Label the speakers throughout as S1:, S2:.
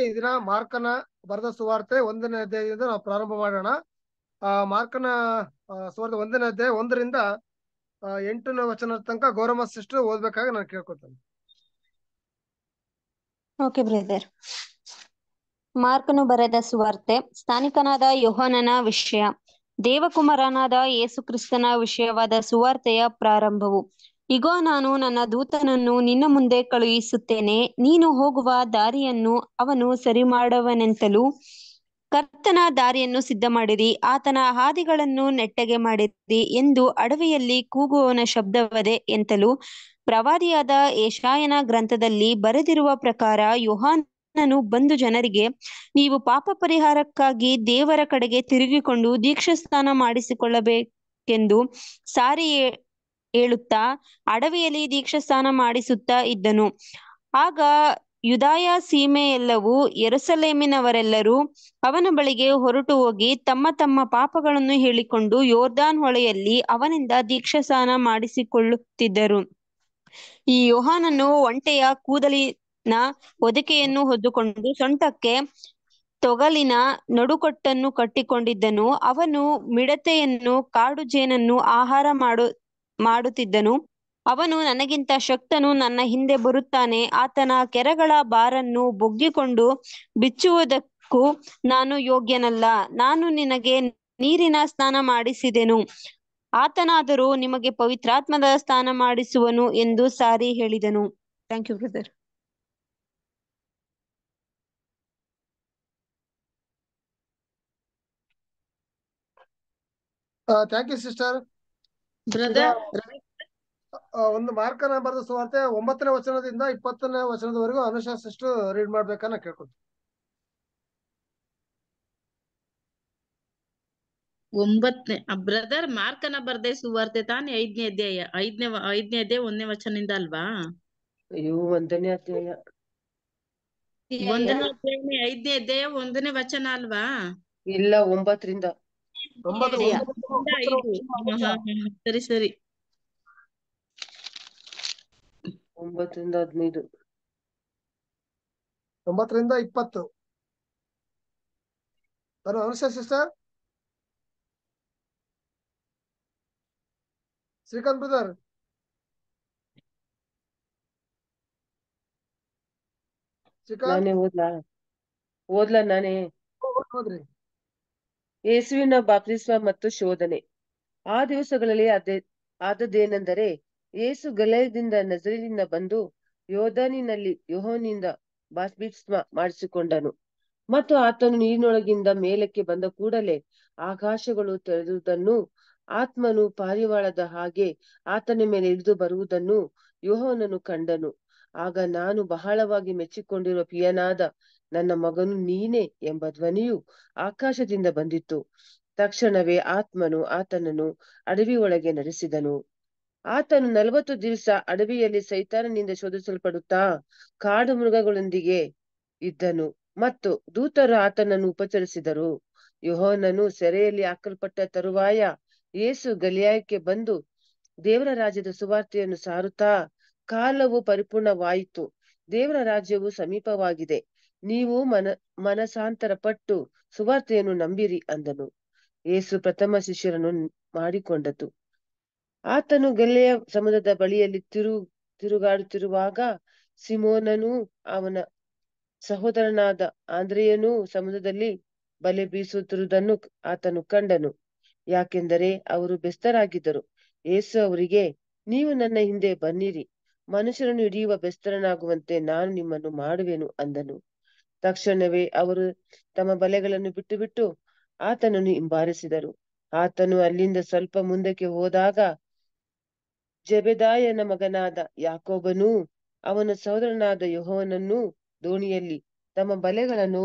S1: ಈ ಮಾರ್ಕನ ಬರೆದ ಸುವಾರ್ತೆ ಒಂದನೇ ಅಧ್ಯಾಯದಿಂದ ನಾವು ಪ್ರಾರಂಭ ಮಾಡೋಣ ಆ ಮಾರ್ಕನ ಸುವಾರ್ತೆ ಒಂದನೇ ಅಧ್ಯಾಯ ಒಂದರಿಂದ ಎಂಟನೇ ವಚನ ತನಕ ಗೌರವ ಸಿಸ್ಟರ್ ಓದ್ಬೇಕಾಗಿ ನಾನು ಕೇಳ್ಕೊತೇನೆ
S2: ಓಕೆ ಬ್ರದರ್ ಮಾರ್ಕನು ಬರೆದ ಸುವಾರ್ತೆ ಸ್ಥಾನಿಕನಾದ ಯೋಹನನ ವಿಷಯ ದೇವಕುಮಾರನಾದ ಯೇಸುಕ್ರಿಸ್ತನ ವಿಷಯವಾದ ಸುವಾರ್ತೆಯ ಪ್ರಾರಂಭವು ಇಗೋ ನಾನು ನನ್ನ ದೂತನನ್ನು ನಿನ್ನ ಮುಂದೆ ಕಳುಹಿಸುತ್ತೇನೆ ನೀನು ಹೋಗುವ ದಾರಿಯನ್ನು ಅವನು ಸರಿ ಮಾಡುವನೆಂತಲೂ ಕರ್ತನ ದಾರಿಯನ್ನು ಸಿದ್ಧ ಮಾಡಿರಿ ಆತನ ಹಾದಿಗಳನ್ನು ನೆಟ್ಟಗೆ ಮಾಡಿರಿ ಎಂದು ಅಡವಿಯಲ್ಲಿ ಕೂಗುವವನ ಶಬ್ದವದೆ ಎಂತಲೂ ಪ್ರವಾದಿಯಾದ ಏಷಾಯನ ಗ್ರಂಥದಲ್ಲಿ ಬರೆದಿರುವ ಪ್ರಕಾರ ಯುಹಾನನು ಬಂದು ಜನರಿಗೆ ನೀವು ಪಾಪ ಪರಿಹಾರಕ್ಕಾಗಿ ದೇವರ ಕಡೆಗೆ ತಿರುಗಿಕೊಂಡು ಸ್ನಾನ ಮಾಡಿಸಿಕೊಳ್ಳಬೇಕೆಂದು ಸಾರಿ ಹೇಳುತ್ತಾ ಅಡವಿಯಲ್ಲಿ ಸ್ನಾನ ಮಾಡಿಸುತ್ತಾ ಇದ್ದನು ಆಗ ಯುದಾಯ ಸೀಮೆಯೆಲ್ಲವೂ ಎರಸಲೇಮಿನವರೆಲ್ಲರೂ ಅವನ ಬಳಿಗೆ ಹೊರಟು ಹೋಗಿ ತಮ್ಮ ತಮ್ಮ ಪಾಪಗಳನ್ನು ಹೇಳಿಕೊಂಡು ಯೋರ್ದಾನ್ ಹೊಳೆಯಲ್ಲಿ ಅವನಿಂದ ಸ್ನಾನ ಮಾಡಿಸಿಕೊಳ್ಳುತ್ತಿದ್ದರು ಈ ಯೋಹಾನನು ಒಂಟೆಯ ಕೂದಲಿನ ಹೊದಿಕೆಯನ್ನು ಹೊದ್ದುಕೊಂಡು ಸೊಂಟಕ್ಕೆ ತೊಗಲಿನ ನಡುಕಟ್ಟನ್ನು ಕಟ್ಟಿಕೊಂಡಿದ್ದನು ಅವನು ಮಿಡತೆಯನ್ನು ಕಾಡು ಜೇನನ್ನು ಆಹಾರ ಮಾಡು ಮಾಡುತ್ತಿದ್ದನು ಅವನು ನನಗಿಂತ ಶಕ್ತನು ನನ್ನ ಹಿಂದೆ ಬರುತ್ತಾನೆ ಆತನ ಕೆರಗಳ ಬಾರನ್ನು ಬೊಗ್ಗಿಕೊಂಡು ಬಿಚ್ಚುವುದಕ್ಕೂ ನಾನು ಯೋಗ್ಯನಲ್ಲ ನಾನು ನಿನಗೆ ನೀರಿನ ಸ್ನಾನ ಮಾಡಿಸಿದೆನು ಆತನಾದರೂ ನಿಮಗೆ ಪವಿತ್ರಾತ್ಮದ ಸ್ನಾನ ಮಾಡಿಸುವನು ಎಂದು ಸಾರಿ ಹೇಳಿದನು thank you brother
S1: thank you sister ಒಂದು ಮಾರ್ಕನ ಬರೆದ ಸುವಾರ್ತೆ ಒಂಬತ್ತನೇ ವಚನದಿಂದ ಇಪ್ಪತ್ತನೇ ವಚನದವರೆಗೂ ಅನುಶಾಸಿಷ್ಟು ರೀಡ್ ಮಾಡ್ಬೇಕನ್ನ ಕೇಳ್ಕೊಂತ
S3: ಒಂಬತ್ತನೇ ಬ್ರದರ್ ಮಾರ್ಕನ ಬರ್ದೆ ಸುವಾರ್ತೆ ತಾನೇ ಐದನೇ ಅಧ್ಯಾಯ ಐದನೇ ಐದನೇ ಅಧ್ಯಾಯ ಒಂದನೇ
S4: ವಚನದಿಂದ ಅಲ್ವಾ ಅಯ್ಯೋ ಒಂದನೇ ಅಧ್ಯಾಯ ಒಂದನೇ
S3: ಅಧ್ಯಾಯ ಐದನೇ ಅಧ್ಯಾಯ ಒಂದನೇ ವಚನ ಅಲ್ವಾ
S4: ಇಲ್ಲ ಒಂಬತ್ತರಿಂದ
S3: ಸರಿ ಸರಿ
S1: ಒಂಬತ್ತರಿಂದ ಹದಿನೈದು ಒಂಬತ್ತರಿಂದ ಇಪ್ಪತ್ತು ಬರೋ ಅನುಷ ಸಿಸ್ಟರ್ ಶ್ರೀಕಾಂತ್ ಬ್ರದರ್
S4: ಶ್ರೀಕಾಂತ್ ಓದ್ಲಾ ಓದ್ಲಾ ನಾನೇ ಹೋದ್ರಿ ಯೇಸುವಿನ ಬಾಪ್ತಿಸ್ವ ಮತ್ತು ಶೋಧನೆ ಆ ದಿವಸಗಳಲ್ಲಿ ಅದೇ ಆದದ್ದೇನೆಂದರೆ ಯೇಸು ಗಲಯದಿಂದ ನಜರಿನಿಂದ ಬಂದು ಯೋಧನಿನಲ್ಲಿ ಯೋಹನಿಂದ ಬಾಪ್ತಿಸ್ಮ ಮಾಡಿಸಿಕೊಂಡನು ಮತ್ತು ಆತನು ನೀರಿನೊಳಗಿಂದ ಮೇಲಕ್ಕೆ ಬಂದ ಕೂಡಲೇ ಆಕಾಶಗಳು ತೆರೆದುದನ್ನು ಆತ್ಮನು ಪಾರಿವಾಳದ ಹಾಗೆ ಆತನ ಮೇಲೆ ಇಳಿದು ಬರುವುದನ್ನು ಯೋಹನನು ಕಂಡನು ಆಗ ನಾನು ಬಹಳವಾಗಿ ಮೆಚ್ಚಿಕೊಂಡಿರುವ ಪಿಯನಾದ ನನ್ನ ಮಗನು ನೀನೆ ಎಂಬ ಧ್ವನಿಯು ಆಕಾಶದಿಂದ ಬಂದಿತ್ತು ತಕ್ಷಣವೇ ಆತ್ಮನು ಆತನನ್ನು ಅಡವಿ ಒಳಗೆ ನಡೆಸಿದನು ಆತನು ನಲವತ್ತು ದಿವಸ ಅಡವಿಯಲ್ಲಿ ಸೈತಾನನಿಂದ ಶೋಧಿಸಲ್ಪಡುತ್ತಾ ಕಾಡು ಮೃಗಗಳೊಂದಿಗೆ ಇದ್ದನು ಮತ್ತು ದೂತರು ಆತನನ್ನು ಉಪಚರಿಸಿದರು ಯೋಹನನು ಸೆರೆಯಲ್ಲಿ ಹಾಕಲ್ಪಟ್ಟ ತರುವಾಯ ಏಸು ಗಲಿಯಾಯಕ್ಕೆ ಬಂದು ದೇವರ ರಾಜ್ಯದ ಸುವಾರ್ತೆಯನ್ನು ಸಾರುತ್ತಾ ಕಾಲವು ಪರಿಪೂರ್ಣವಾಯಿತು ದೇವರ ರಾಜ್ಯವು ಸಮೀಪವಾಗಿದೆ ನೀವು ಮನ ಪಟ್ಟು ಸುವಾರ್ತೆಯನ್ನು ನಂಬಿರಿ ಅಂದನು ಏಸು ಪ್ರಥಮ ಶಿಷ್ಯರನ್ನು ಮಾಡಿಕೊಂಡದು ಆತನು ಗೆಲ್ಲೆಯ ಸಮುದ್ರದ ಬಳಿಯಲ್ಲಿ ತಿರು ತಿರುಗಾಡುತ್ತಿರುವಾಗ ಸಿಮೋನನು ಅವನ ಸಹೋದರನಾದ ಆಂದ್ರೆಯನು ಸಮುದ್ರದಲ್ಲಿ ಬಲೆ ಬೀಸುತ್ತಿರುವುದನ್ನು ಆತನು ಕಂಡನು ಯಾಕೆಂದರೆ ಅವರು ಬೆಸ್ತರಾಗಿದ್ದರು ಏಸು ಅವರಿಗೆ ನೀವು ನನ್ನ ಹಿಂದೆ ಬನ್ನಿರಿ ಮನುಷ್ಯರನ್ನು ಹಿಡಿಯುವ ಬೆಸ್ತರನಾಗುವಂತೆ ನಾನು ನಿಮ್ಮನ್ನು ಮಾಡುವೆನು ಅಂದನು ತಕ್ಷಣವೇ ಅವರು ತಮ್ಮ ಬಲೆಗಳನ್ನು ಬಿಟ್ಟು ಬಿಟ್ಟು ಆತನನ್ನು ಹಿಂಬಾರಿಸಿದರು ಆತನು ಅಲ್ಲಿಂದ ಸ್ವಲ್ಪ ಮುಂದಕ್ಕೆ ಹೋದಾಗ ಜಬೆದಾಯನ ಮಗನಾದ ಯಾಕೋಬನು ಅವನ ಸಹೋದರನಾದ ಯಹೋವನನ್ನು ದೋಣಿಯಲ್ಲಿ ತಮ್ಮ ಬಲೆಗಳನ್ನು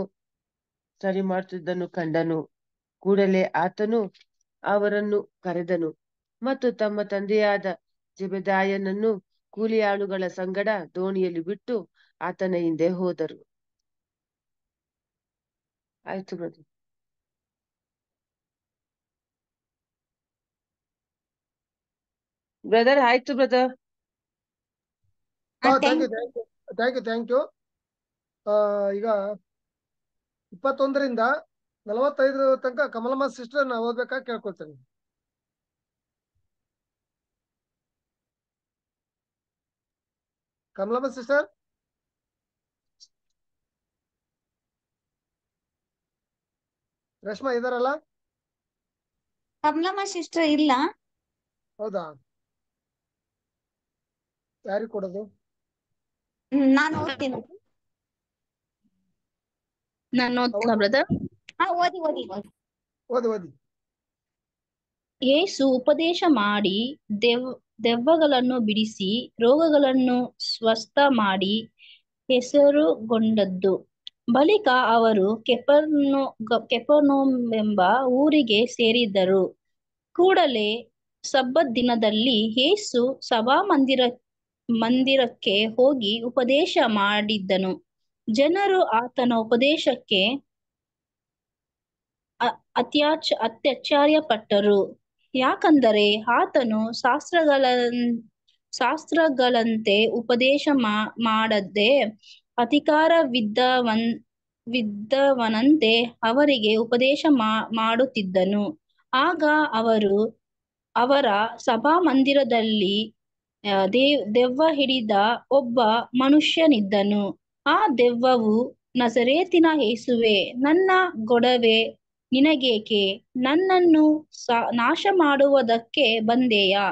S4: ಸರಿ ಮಾಡುತ್ತಿದ್ದನ್ನು ಕಂಡನು ಕೂಡಲೇ ಆತನು ಅವರನ್ನು ಕರೆದನು ಮತ್ತು ತಮ್ಮ ತಂದೆಯಾದ ಜಬೆದಾಯನನ್ನು ಕೂಲಿಯಾಳುಗಳ ಸಂಗಡ ದೋಣಿಯಲ್ಲಿ ಬಿಟ್ಟು ಆತನ ಹಿಂದೆ ಹೋದರು ಆಯ್ತು brother brother hi to brother
S1: thank you thank you thank you ಈಗ ಇಪ್ಪತ್ತೊಂದರಿಂದ ನಲವತ್ತೈದರ ತನಕ ಕಮಲಮ್ಮ ಸಿಸ್ಟರ್ ನಾ ಓದ್ಬೇಕಾ ಕೇಳ್ಕೊಳ್ತೇನೆ ಕಮಲಮ್ಮ ಸಿಸ್ಟರ್ ರಶ್ಮಾ ಇದಾರಲ್ಲ ಕಮಲಮ್ಮ ಸಿಸ್ಟರ್ ಇಲ್ಲ ಹೌದಾ
S5: ಯಾರಿಗೆ ಕೊಡೋದು ನಾನು ಓದ್ತೀನಿ ನಾನು ಓದ್ತೀನಿ ಬ್ರದರ್
S1: ಹಾ ಓದಿ ಓದಿ ಓದಿ ಓದಿ
S5: ಯೇಸು ಉಪದೇಶ ಮಾಡಿ ದೆವ್ ದೆವ್ವಗಳನ್ನು ಬಿಡಿಸಿ ರೋಗಗಳನ್ನು ಸ್ವಸ್ಥ ಮಾಡಿ ಹೆಸರುಗೊಂಡದ್ದು ಬಳಿಕ ಅವರು ಕೆಪರ್ನೋ ಎಂಬ ಊರಿಗೆ ಸೇರಿದರು ಕೂಡಲೇ ಸಬ್ಬತ್ ದಿನದಲ್ಲಿ ಯೇಸು ಮಂದಿರ ಮಂದಿರಕ್ಕೆ ಹೋಗಿ ಉಪದೇಶ ಮಾಡಿದ್ದನು ಜನರು ಆತನ ಉಪದೇಶಕ್ಕೆ ಅತ್ಯಾಚ ಅತ್ಯಾಚಾರ್ಯಪಟ್ಟರು ಯಾಕಂದರೆ ಆತನು ಶಾಸ್ತ್ರಗಳ ಶಾಸ್ತ್ರಗಳಂತೆ ಉಪದೇಶ ಮಾಡದೆ ಅಧಿಕಾರವಿದ್ದವನ್ ವಿದ್ದವನಂತೆ ಅವರಿಗೆ ಉಪದೇಶ ಮಾಡುತ್ತಿದ್ದನು ಆಗ ಅವರು ಅವರ ಸಭಾ ಮಂದಿರದಲ್ಲಿ ದೇವ್ ದೆವ್ವ ಹಿಡಿದ ಒಬ್ಬ ಮನುಷ್ಯನಿದ್ದನು ಆ ದೆವ್ವವು ನಸರೇತಿನ ಏಸುವೆ ನನ್ನ ಗೊಡವೆ ನಿನಗೇಕೆ ನನ್ನನ್ನು ನಾಶ ಮಾಡುವುದಕ್ಕೆ ಬಂದೆಯಾ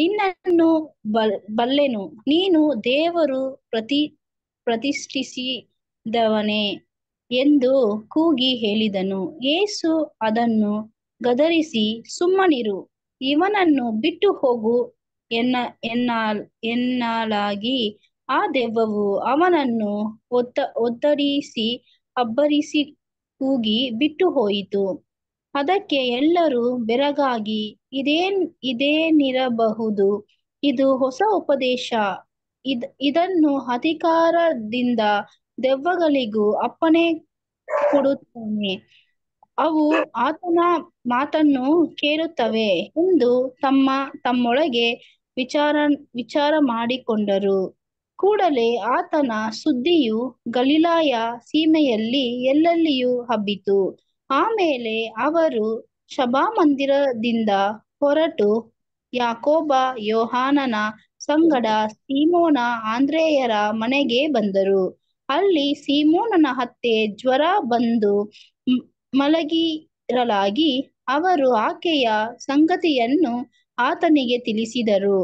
S5: ನಿನ್ನನ್ನು ಬಲ್ ಬಲ್ಲೆನು ನೀನು ದೇವರು ಪ್ರತಿ ಪ್ರತಿಷ್ಠಿಸಿದವನೇ ಎಂದು ಕೂಗಿ ಹೇಳಿದನು ಯೇಸು ಅದನ್ನು ಗದರಿಸಿ ಸುಮ್ಮನಿರು ಇವನನ್ನು ಬಿಟ್ಟು ಹೋಗು ಎನ್ನ ಎನ್ನ ಎನ್ನಲಾಗಿ ಆ ದೆವ್ವವು ಅವನನ್ನು ಒತ್ತ ಒತ್ತರಿಸಿ ಅಬ್ಬರಿಸಿ ಕೂಗಿ ಬಿಟ್ಟು ಹೋಯಿತು ಅದಕ್ಕೆ ಎಲ್ಲರೂ ಬೆರಗಾಗಿ ಇದೇನ್ ಇದೇನಿರಬಹುದು ಇದು ಹೊಸ ಉಪದೇಶ ಇದ್ ಇದನ್ನು ಅಧಿಕಾರದಿಂದ ದೆವ್ವಗಳಿಗೂ ಅಪ್ಪಣೆ ಕೊಡುತ್ತಾನೆ ಅವು ಆತನ ಮಾತನ್ನು ಕೇಳುತ್ತವೆ ಎಂದು ತಮ್ಮ ತಮ್ಮೊಳಗೆ ವಿಚಾರ ವಿಚಾರ ಮಾಡಿಕೊಂಡರು ಕೂಡಲೇ ಆತನ ಸುದ್ದಿಯು ಗಲೀಲಾಯ ಸೀಮೆಯಲ್ಲಿ ಎಲ್ಲೆಲ್ಲಿಯೂ ಹಬ್ಬಿತು ಆಮೇಲೆ ಅವರು ಮಂದಿರದಿಂದ ಹೊರಟು ಯಾಕೋಬ ಯೋಹಾನನ ಸಂಗಡ ಸೀಮೋನ ಆಂದ್ರೇಯರ ಮನೆಗೆ ಬಂದರು ಅಲ್ಲಿ ಸೀಮೋನನ ಹತ್ತೆ ಜ್ವರ ಬಂದು ಮಲಗಿರಲಾಗಿ ಅವರು ಆಕೆಯ ಸಂಗತಿಯನ್ನು ಆತನಿಗೆ ತಿಳಿಸಿದರು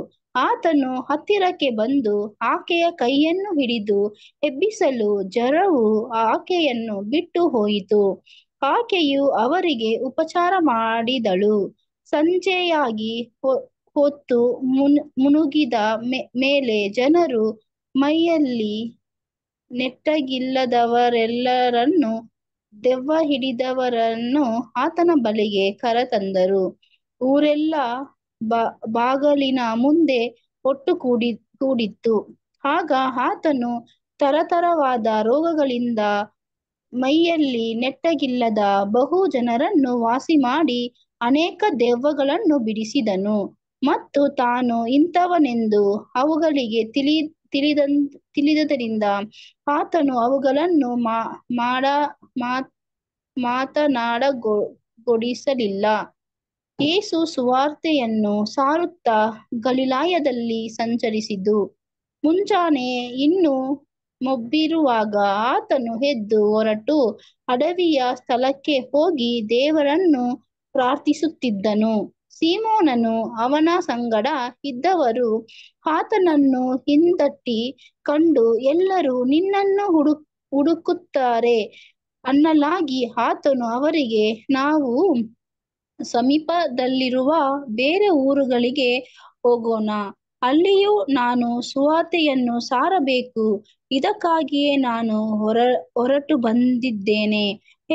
S5: ಆತನು ಹತ್ತಿರಕ್ಕೆ ಬಂದು ಆಕೆಯ ಕೈಯನ್ನು ಹಿಡಿದು ಎಬ್ಬಿಸಲು ಜ್ವರವು ಆಕೆಯನ್ನು ಬಿಟ್ಟು ಹೋಯಿತು ಆಕೆಯು ಅವರಿಗೆ ಉಪಚಾರ ಮಾಡಿದಳು ಸಂಜೆಯಾಗಿ ಹೊತ್ತು ಮುನ್ ಮುನುಗಿದ ಮೇಲೆ ಜನರು ಮೈಯಲ್ಲಿ ನೆಟ್ಟಗಿಲ್ಲದವರೆಲ್ಲರನ್ನು ದೆವ್ವ ಹಿಡಿದವರನ್ನು ಆತನ ಬಳಿಗೆ ಕರೆತಂದರು ಊರೆಲ್ಲ ಬಾಗಲಿನ ಮುಂದೆ ಒಟ್ಟು ಕೂಡಿ ಕೂಡಿತ್ತು ಆಗ ಆತನು ತರತರವಾದ ರೋಗಗಳಿಂದ ಮೈಯಲ್ಲಿ ನೆಟ್ಟಗಿಲ್ಲದ ಬಹು ಜನರನ್ನು ವಾಸಿ ಮಾಡಿ ಅನೇಕ ದೆವ್ವಗಳನ್ನು ಬಿಡಿಸಿದನು ಮತ್ತು ತಾನು ಇಂಥವನೆಂದು ಅವುಗಳಿಗೆ ತಿಳಿ ತಿಳಿದ ತಿಳಿದದರಿಂದ ಆತನು ಅವುಗಳನ್ನು ಮಾ ಮಾಡ ಮಾತನಾಡಗೊಡಿಸಲಿಲ್ಲ ಯೇಸು ಸುವಾರ್ತೆಯನ್ನು ಸಾರುತ್ತಾ ಗಲಿಲಾಯದಲ್ಲಿ ಸಂಚರಿಸಿದ್ದು ಮುಂಜಾನೆ ಇನ್ನು ಮೊಬ್ಬಿರುವಾಗ ಆತನು ಎದ್ದು ಹೊರಟು ಅಡವಿಯ ಸ್ಥಳಕ್ಕೆ ಹೋಗಿ ದೇವರನ್ನು ಪ್ರಾರ್ಥಿಸುತ್ತಿದ್ದನು ಸೀಮೋನನು ಅವನ ಸಂಗಡ ಇದ್ದವರು ಆತನನ್ನು ಹಿಂದಟ್ಟಿ ಕಂಡು ಎಲ್ಲರೂ ನಿನ್ನನ್ನು ಹುಡುಕ್ ಹುಡುಕುತ್ತಾರೆ ಅನ್ನಲಾಗಿ ಆತನು ಅವರಿಗೆ ನಾವು ಸಮೀಪದಲ್ಲಿರುವ ಬೇರೆ ಊರುಗಳಿಗೆ ಹೋಗೋಣ ಅಲ್ಲಿಯೂ ನಾನು ಸುವಾತೆಯನ್ನು ಸಾರಬೇಕು ಇದಕ್ಕಾಗಿಯೇ ನಾನು ಹೊರ ಹೊರಟು ಬಂದಿದ್ದೇನೆ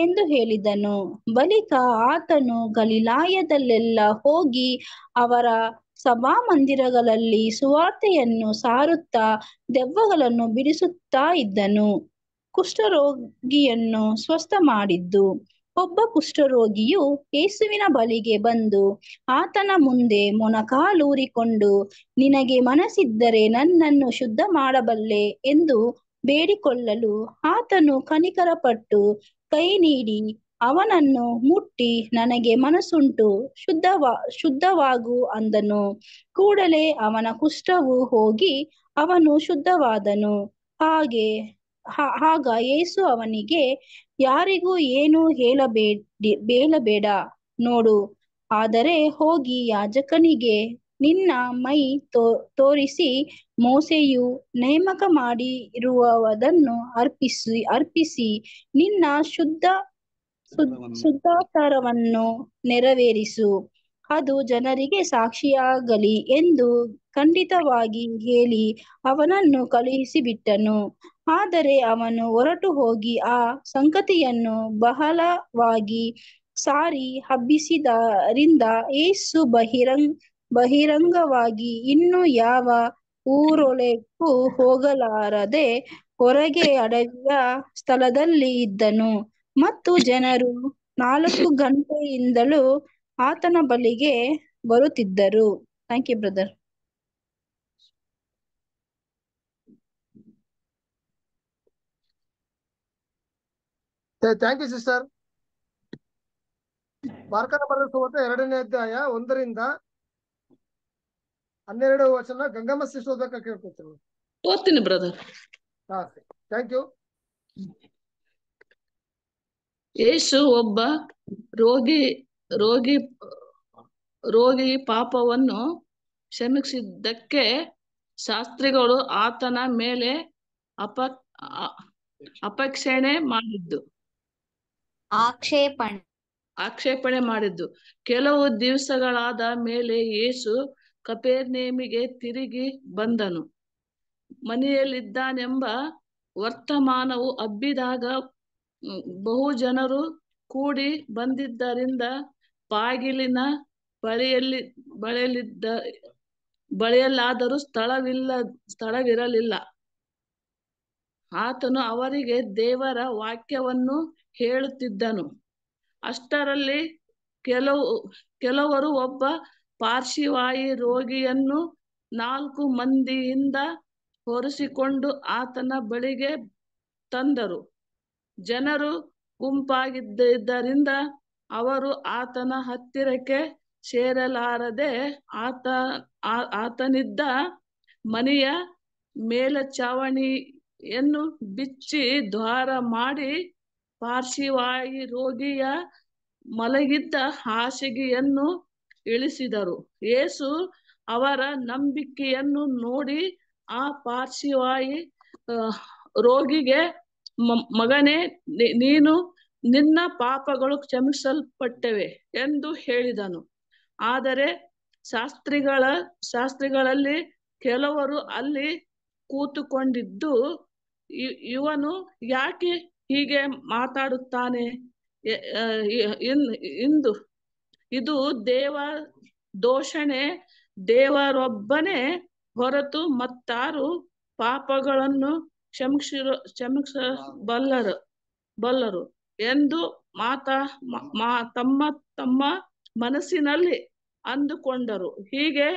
S5: ಎಂದು ಹೇಳಿದನು ಬಳಿಕ ಆತನು ಗಲಿಲಾಯದಲ್ಲೆಲ್ಲ ಹೋಗಿ ಅವರ ಸಭಾ ಮಂದಿರಗಳಲ್ಲಿ ಸುವಾರ್ತೆಯನ್ನು ಸಾರುತ್ತಾ ದೆವ್ವಗಳನ್ನು ಬಿಡಿಸುತ್ತಾ ಇದ್ದನು ಕುಷ್ಠರೋಗಿಯನ್ನು ಸ್ವಸ್ಥ ಮಾಡಿದ್ದು ಒಬ್ಬ ಕುಷ್ಠರೋಗಿಯು ಯೇಸುವಿನ ಬಳಿಗೆ ಬಂದು ಆತನ ಮುಂದೆ ಮೊಣಕಾಲೂರಿಕೊಂಡು ನಿನಗೆ ಮನಸ್ಸಿದ್ದರೆ ನನ್ನನ್ನು ಶುದ್ಧ ಮಾಡಬಲ್ಲೆ ಎಂದು ಬೇಡಿಕೊಳ್ಳಲು ಆತನು ಕನಿಕರಪಟ್ಟು ಕೈ ನೀಡಿ ಅವನನ್ನು ಮುಟ್ಟಿ ನನಗೆ ಮನಸ್ಸುಂಟು ಶುದ್ಧವಾ ಶುದ್ಧವಾಗು ಅಂದನು ಕೂಡಲೇ ಅವನ ಕುಷ್ಠವು ಹೋಗಿ ಅವನು ಶುದ್ಧವಾದನು ಹಾಗೆ ಆಗ ಯೇಸು ಅವನಿಗೆ ಯಾರಿಗೂ ಏನು ಹೇಳಬೇಡಿ ಬೇಳಬೇಡ ನೋಡು ಆದರೆ ಹೋಗಿ ಯಾಜಕನಿಗೆ ನಿನ್ನ ಮೈ ತೋ ತೋರಿಸಿ ಮೋಸೆಯು ನೇಮಕ ಮಾಡಿರುವದನ್ನು ಅರ್ಪಿಸಿ ಅರ್ಪಿಸಿ ನಿನ್ನ ಶುದ್ಧ ಶುದ್ಧಾಚಾರವನ್ನು ನೆರವೇರಿಸು ಅದು ಜನರಿಗೆ ಸಾಕ್ಷಿಯಾಗಲಿ ಎಂದು ಖಂಡಿತವಾಗಿ ಹೇಳಿ ಅವನನ್ನು ಕಳುಹಿಸಿಬಿಟ್ಟನು ಆದರೆ ಅವನು ಹೊರಟು ಹೋಗಿ ಆ ಸಂಗತಿಯನ್ನು ಬಹಳವಾಗಿ ಸಾರಿ ಹಬ್ಬಿಸಿದರಿಂದ ಏಸು ಬಹಿರಂಗ್ ಬಹಿರಂಗವಾಗಿ ಇನ್ನು ಯಾವ ಊರೊಳಕ್ಕೂ ಹೋಗಲಾರದೆ ಹೊರಗೆ ಅಡವಿಯ ಸ್ಥಳದಲ್ಲಿ ಇದ್ದನು ಮತ್ತು ಜನರು ನಾಲ್ಕು ಗಂಟೆಯಿಂದಲೂ ಆತನ ಬಳಿಗೆ ಬರುತ್ತಿದ್ದರು thank you brother
S1: thank you sister ಮಾರ್ಕನ ಬರೆದ ಎರಡನೇ ಅಧ್ಯಾಯ ಒಂದರಿಂದ ಹನ್ನೆರಡು ವಚನ ಗಂಗಮ್ಮ ಸಿಸ್ಟರ್ ಓದಕ್ಕೆ ಕೇಳ್ಕೊತೀನಿ ಓದ್ತೀನಿ ಬ್ರದರ್ ಹಾ ಥ್ಯಾಂಕ್ ಯು
S6: ಯೇಸು ಒಬ್ಬ ರೋಗಿ ರೋಗಿ ರೋಗಿ ಪಾಪವನ್ನು ಕ್ಷಮಿಸಿದ್ದಕ್ಕೆ ಶಾಸ್ತ್ರಿಗಳು ಆತನ ಮೇಲೆ ಅಪ ಅಪೇಕ್ಷಣೆ ಮಾಡಿದ್ದು ಆಕ್ಷೇಪಣೆ ಆಕ್ಷೇಪಣೆ ಮಾಡಿದ್ದು ಕೆಲವು ದಿವಸಗಳಾದ ಮೇಲೆ ಯೇಸು ನೇಮಿಗೆ ತಿರುಗಿ ಬಂದನು ಮನೆಯಲ್ಲಿದ್ದಾನೆಂಬ ವರ್ತಮಾನವು ಹಬ್ಬಿದಾಗ ಬಹು ಜನರು ಕೂಡಿ ಬಂದಿದ್ದರಿಂದ ಬಾಗಿಲಿನ ಬಳಿಯಲ್ಲಿ ಬಳಿಯಲಿದ್ದ ಬಳಿಯಲ್ಲಾದರೂ ಸ್ಥಳವಿಲ್ಲ ಸ್ಥಳವಿರಲಿಲ್ಲ ಆತನು ಅವರಿಗೆ ದೇವರ ವಾಕ್ಯವನ್ನು ಹೇಳುತ್ತಿದ್ದನು ಅಷ್ಟರಲ್ಲಿ ಕೆಲವು ಕೆಲವರು ಒಬ್ಬ ಪಾರ್ಶಿವಾಯಿ ರೋಗಿಯನ್ನು ನಾಲ್ಕು ಮಂದಿಯಿಂದ ಹೊರಿಸಿಕೊಂಡು ಆತನ ಬಳಿಗೆ ತಂದರು ಜನರು ಗುಂಪಾಗಿದ್ದರಿಂದ ಅವರು ಆತನ ಹತ್ತಿರಕ್ಕೆ ಸೇರಲಾರದೆ ಆತ ಆತನಿದ್ದ ಮನೆಯ ಮೇಲಚಾವಣಿಯನ್ನು ಬಿಚ್ಚಿ ದ್ವಾರ ಮಾಡಿ ಪಾರ್ಶಿವಾಯಿ ರೋಗಿಯ ಮಲಗಿದ್ದ ಹಾಸಿಗೆಯನ್ನು ಇಳಿಸಿದರು ಏಸು ಅವರ ನಂಬಿಕೆಯನ್ನು ನೋಡಿ ಆ ಪಾರ್ಶಿವಾಯಿ ರೋಗಿಗೆ ಮಗನೇ ನೀನು ನಿನ್ನ ಪಾಪಗಳು ಕ್ಷಮಿಸಲ್ಪಟ್ಟವೆ ಎಂದು ಹೇಳಿದನು ಆದರೆ ಶಾಸ್ತ್ರಿಗಳ ಶಾಸ್ತ್ರಿಗಳಲ್ಲಿ ಕೆಲವರು ಅಲ್ಲಿ ಕೂತುಕೊಂಡಿದ್ದು ಇವನು ಯಾಕೆ ಹೀಗೆ ಮಾತಾಡುತ್ತಾನೆ ಇಂದು ಇದು ದೇವ ದೋಷಣೆ ದೇವರೊಬ್ಬನೇ ಹೊರತು ಮತ್ತಾರು ಪಾಪಗಳನ್ನು ಕ್ಷಮಿಸಿರೋ ಕ್ಷಮಿಸಬಲ್ಲರು ಬಲ್ಲರು ಎಂದು ಮಾತಾ ಮಾ ತಮ್ಮ ತಮ್ಮ ಮನಸ್ಸಿನಲ್ಲಿ ಅಂದುಕೊಂಡರು ಹೀಗೆ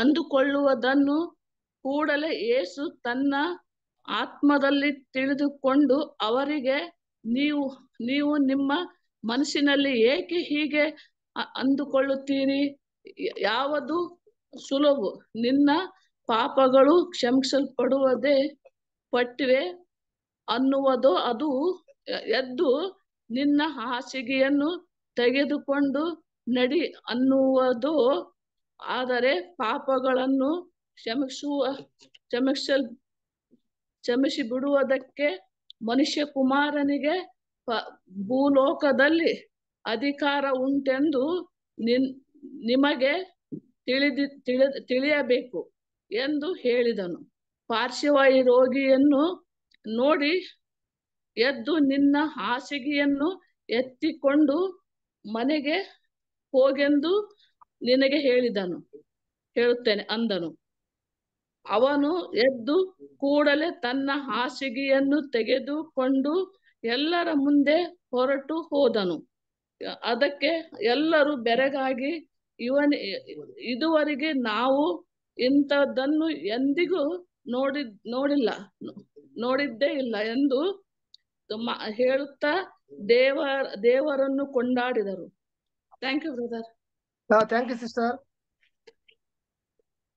S6: ಅಂದುಕೊಳ್ಳುವುದನ್ನು ಕೂಡಲೇ ಏಸು ತನ್ನ ಆತ್ಮದಲ್ಲಿ ತಿಳಿದುಕೊಂಡು ಅವರಿಗೆ ನೀವು ನೀವು ನಿಮ್ಮ ಮನಸ್ಸಿನಲ್ಲಿ ಏಕೆ ಹೀಗೆ ಅಂದುಕೊಳ್ಳುತ್ತೀರಿ ಯಾವುದು ಸುಲಭ ನಿನ್ನ ಪಾಪಗಳು ಕ್ಷಮಿಸಲ್ಪಡುವುದೇ ಪಟ್ಟಿವೆ ಅನ್ನುವುದು ಅದು ಎದ್ದು ನಿನ್ನ ಹಾಸಿಗೆಯನ್ನು ತೆಗೆದುಕೊಂಡು ನಡಿ ಅನ್ನುವುದು ಆದರೆ ಪಾಪಗಳನ್ನು ಕ್ಷಮಿಸುವ ಕ್ಷಮಿಸಲ್ ಕ್ಷಮಿಸಿ ಬಿಡುವುದಕ್ಕೆ ಮನುಷ್ಯ ಕುಮಾರನಿಗೆ ಭೂಲೋಕದಲ್ಲಿ ಅಧಿಕಾರ ಉಂಟೆಂದು ನಿನ್ ನಿಮಗೆ ತಿಳಿದಿ ತಿಳಿ ತಿಳಿಯಬೇಕು ಎಂದು ಹೇಳಿದನು ಪಾರ್ಶ್ವವಾಯು ರೋಗಿಯನ್ನು ನೋಡಿ ಎದ್ದು ನಿನ್ನ ಹಾಸಿಗೆಯನ್ನು ಎತ್ತಿಕೊಂಡು ಮನೆಗೆ ಹೋಗೆಂದು ನಿನಗೆ ಹೇಳಿದನು ಹೇಳುತ್ತೇನೆ ಅಂದನು ಅವನು ಎದ್ದು ಕೂಡಲೇ ತನ್ನ ಹಾಸಿಗೆಯನ್ನು ತೆಗೆದುಕೊಂಡು ಎಲ್ಲರ ಮುಂದೆ ಹೊರಟು ಹೋದನು ಅದಕ್ಕೆ ಎಲ್ಲರೂ ಬೆರಗಾಗಿ ಇವನ್ ಇದುವರೆಗೆ ನಾವು ಇಂಥದ್ದನ್ನು ಎಂದಿಗೂ ನೋಡಿ ನೋಡಿಲ್ಲ ನೋಡಿದ್ದೇ ಇಲ್ಲ ಎಂದು ಹೇಳುತ್ತಾ ದೇವ ದೇವರನ್ನು ಕೊಂಡಾಡಿದರು thank you brother
S1: thank you sister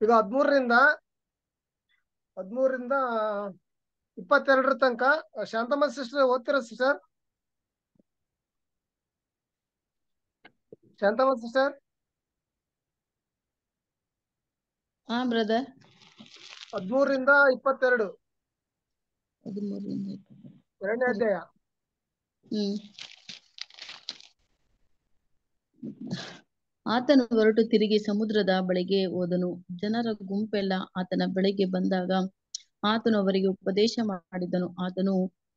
S1: ಇದು ಹದಿಮೂರರಿಂದ ಹದಿಮೂರರಿಂದ ಇಪ್ಪತ್ತೆರಡರ ತನಕ ಶಾಂತಮ್ಮ ಸಿಸ್ಟರ್ ಓದ್ತೀರ ಸಿಸ್ಟರ್ ಶಾಂತಮ್ಮ ಸಿಸ್ಟರ್ ಹದ್ಮೂರಿಂದ ಹದಿಮೂರರಿಂದ ಇಪ್ಪತ್ತೆರಡು ಎರಡನೇ ಅಧ್ಯಾಯ
S3: ಆತನು ಹೊರಟು ತಿರುಗಿ ಸಮುದ್ರದ ಬಳಿಗೆ ಹೋದನು ಜನರ ಗುಂಪೆಲ್ಲ ಆತನ ಬಳಿಗೆ ಬಂದಾಗ ಆತನು ಅವರಿಗೆ ಉಪದೇಶ ಮಾಡಿದನು ಆತನು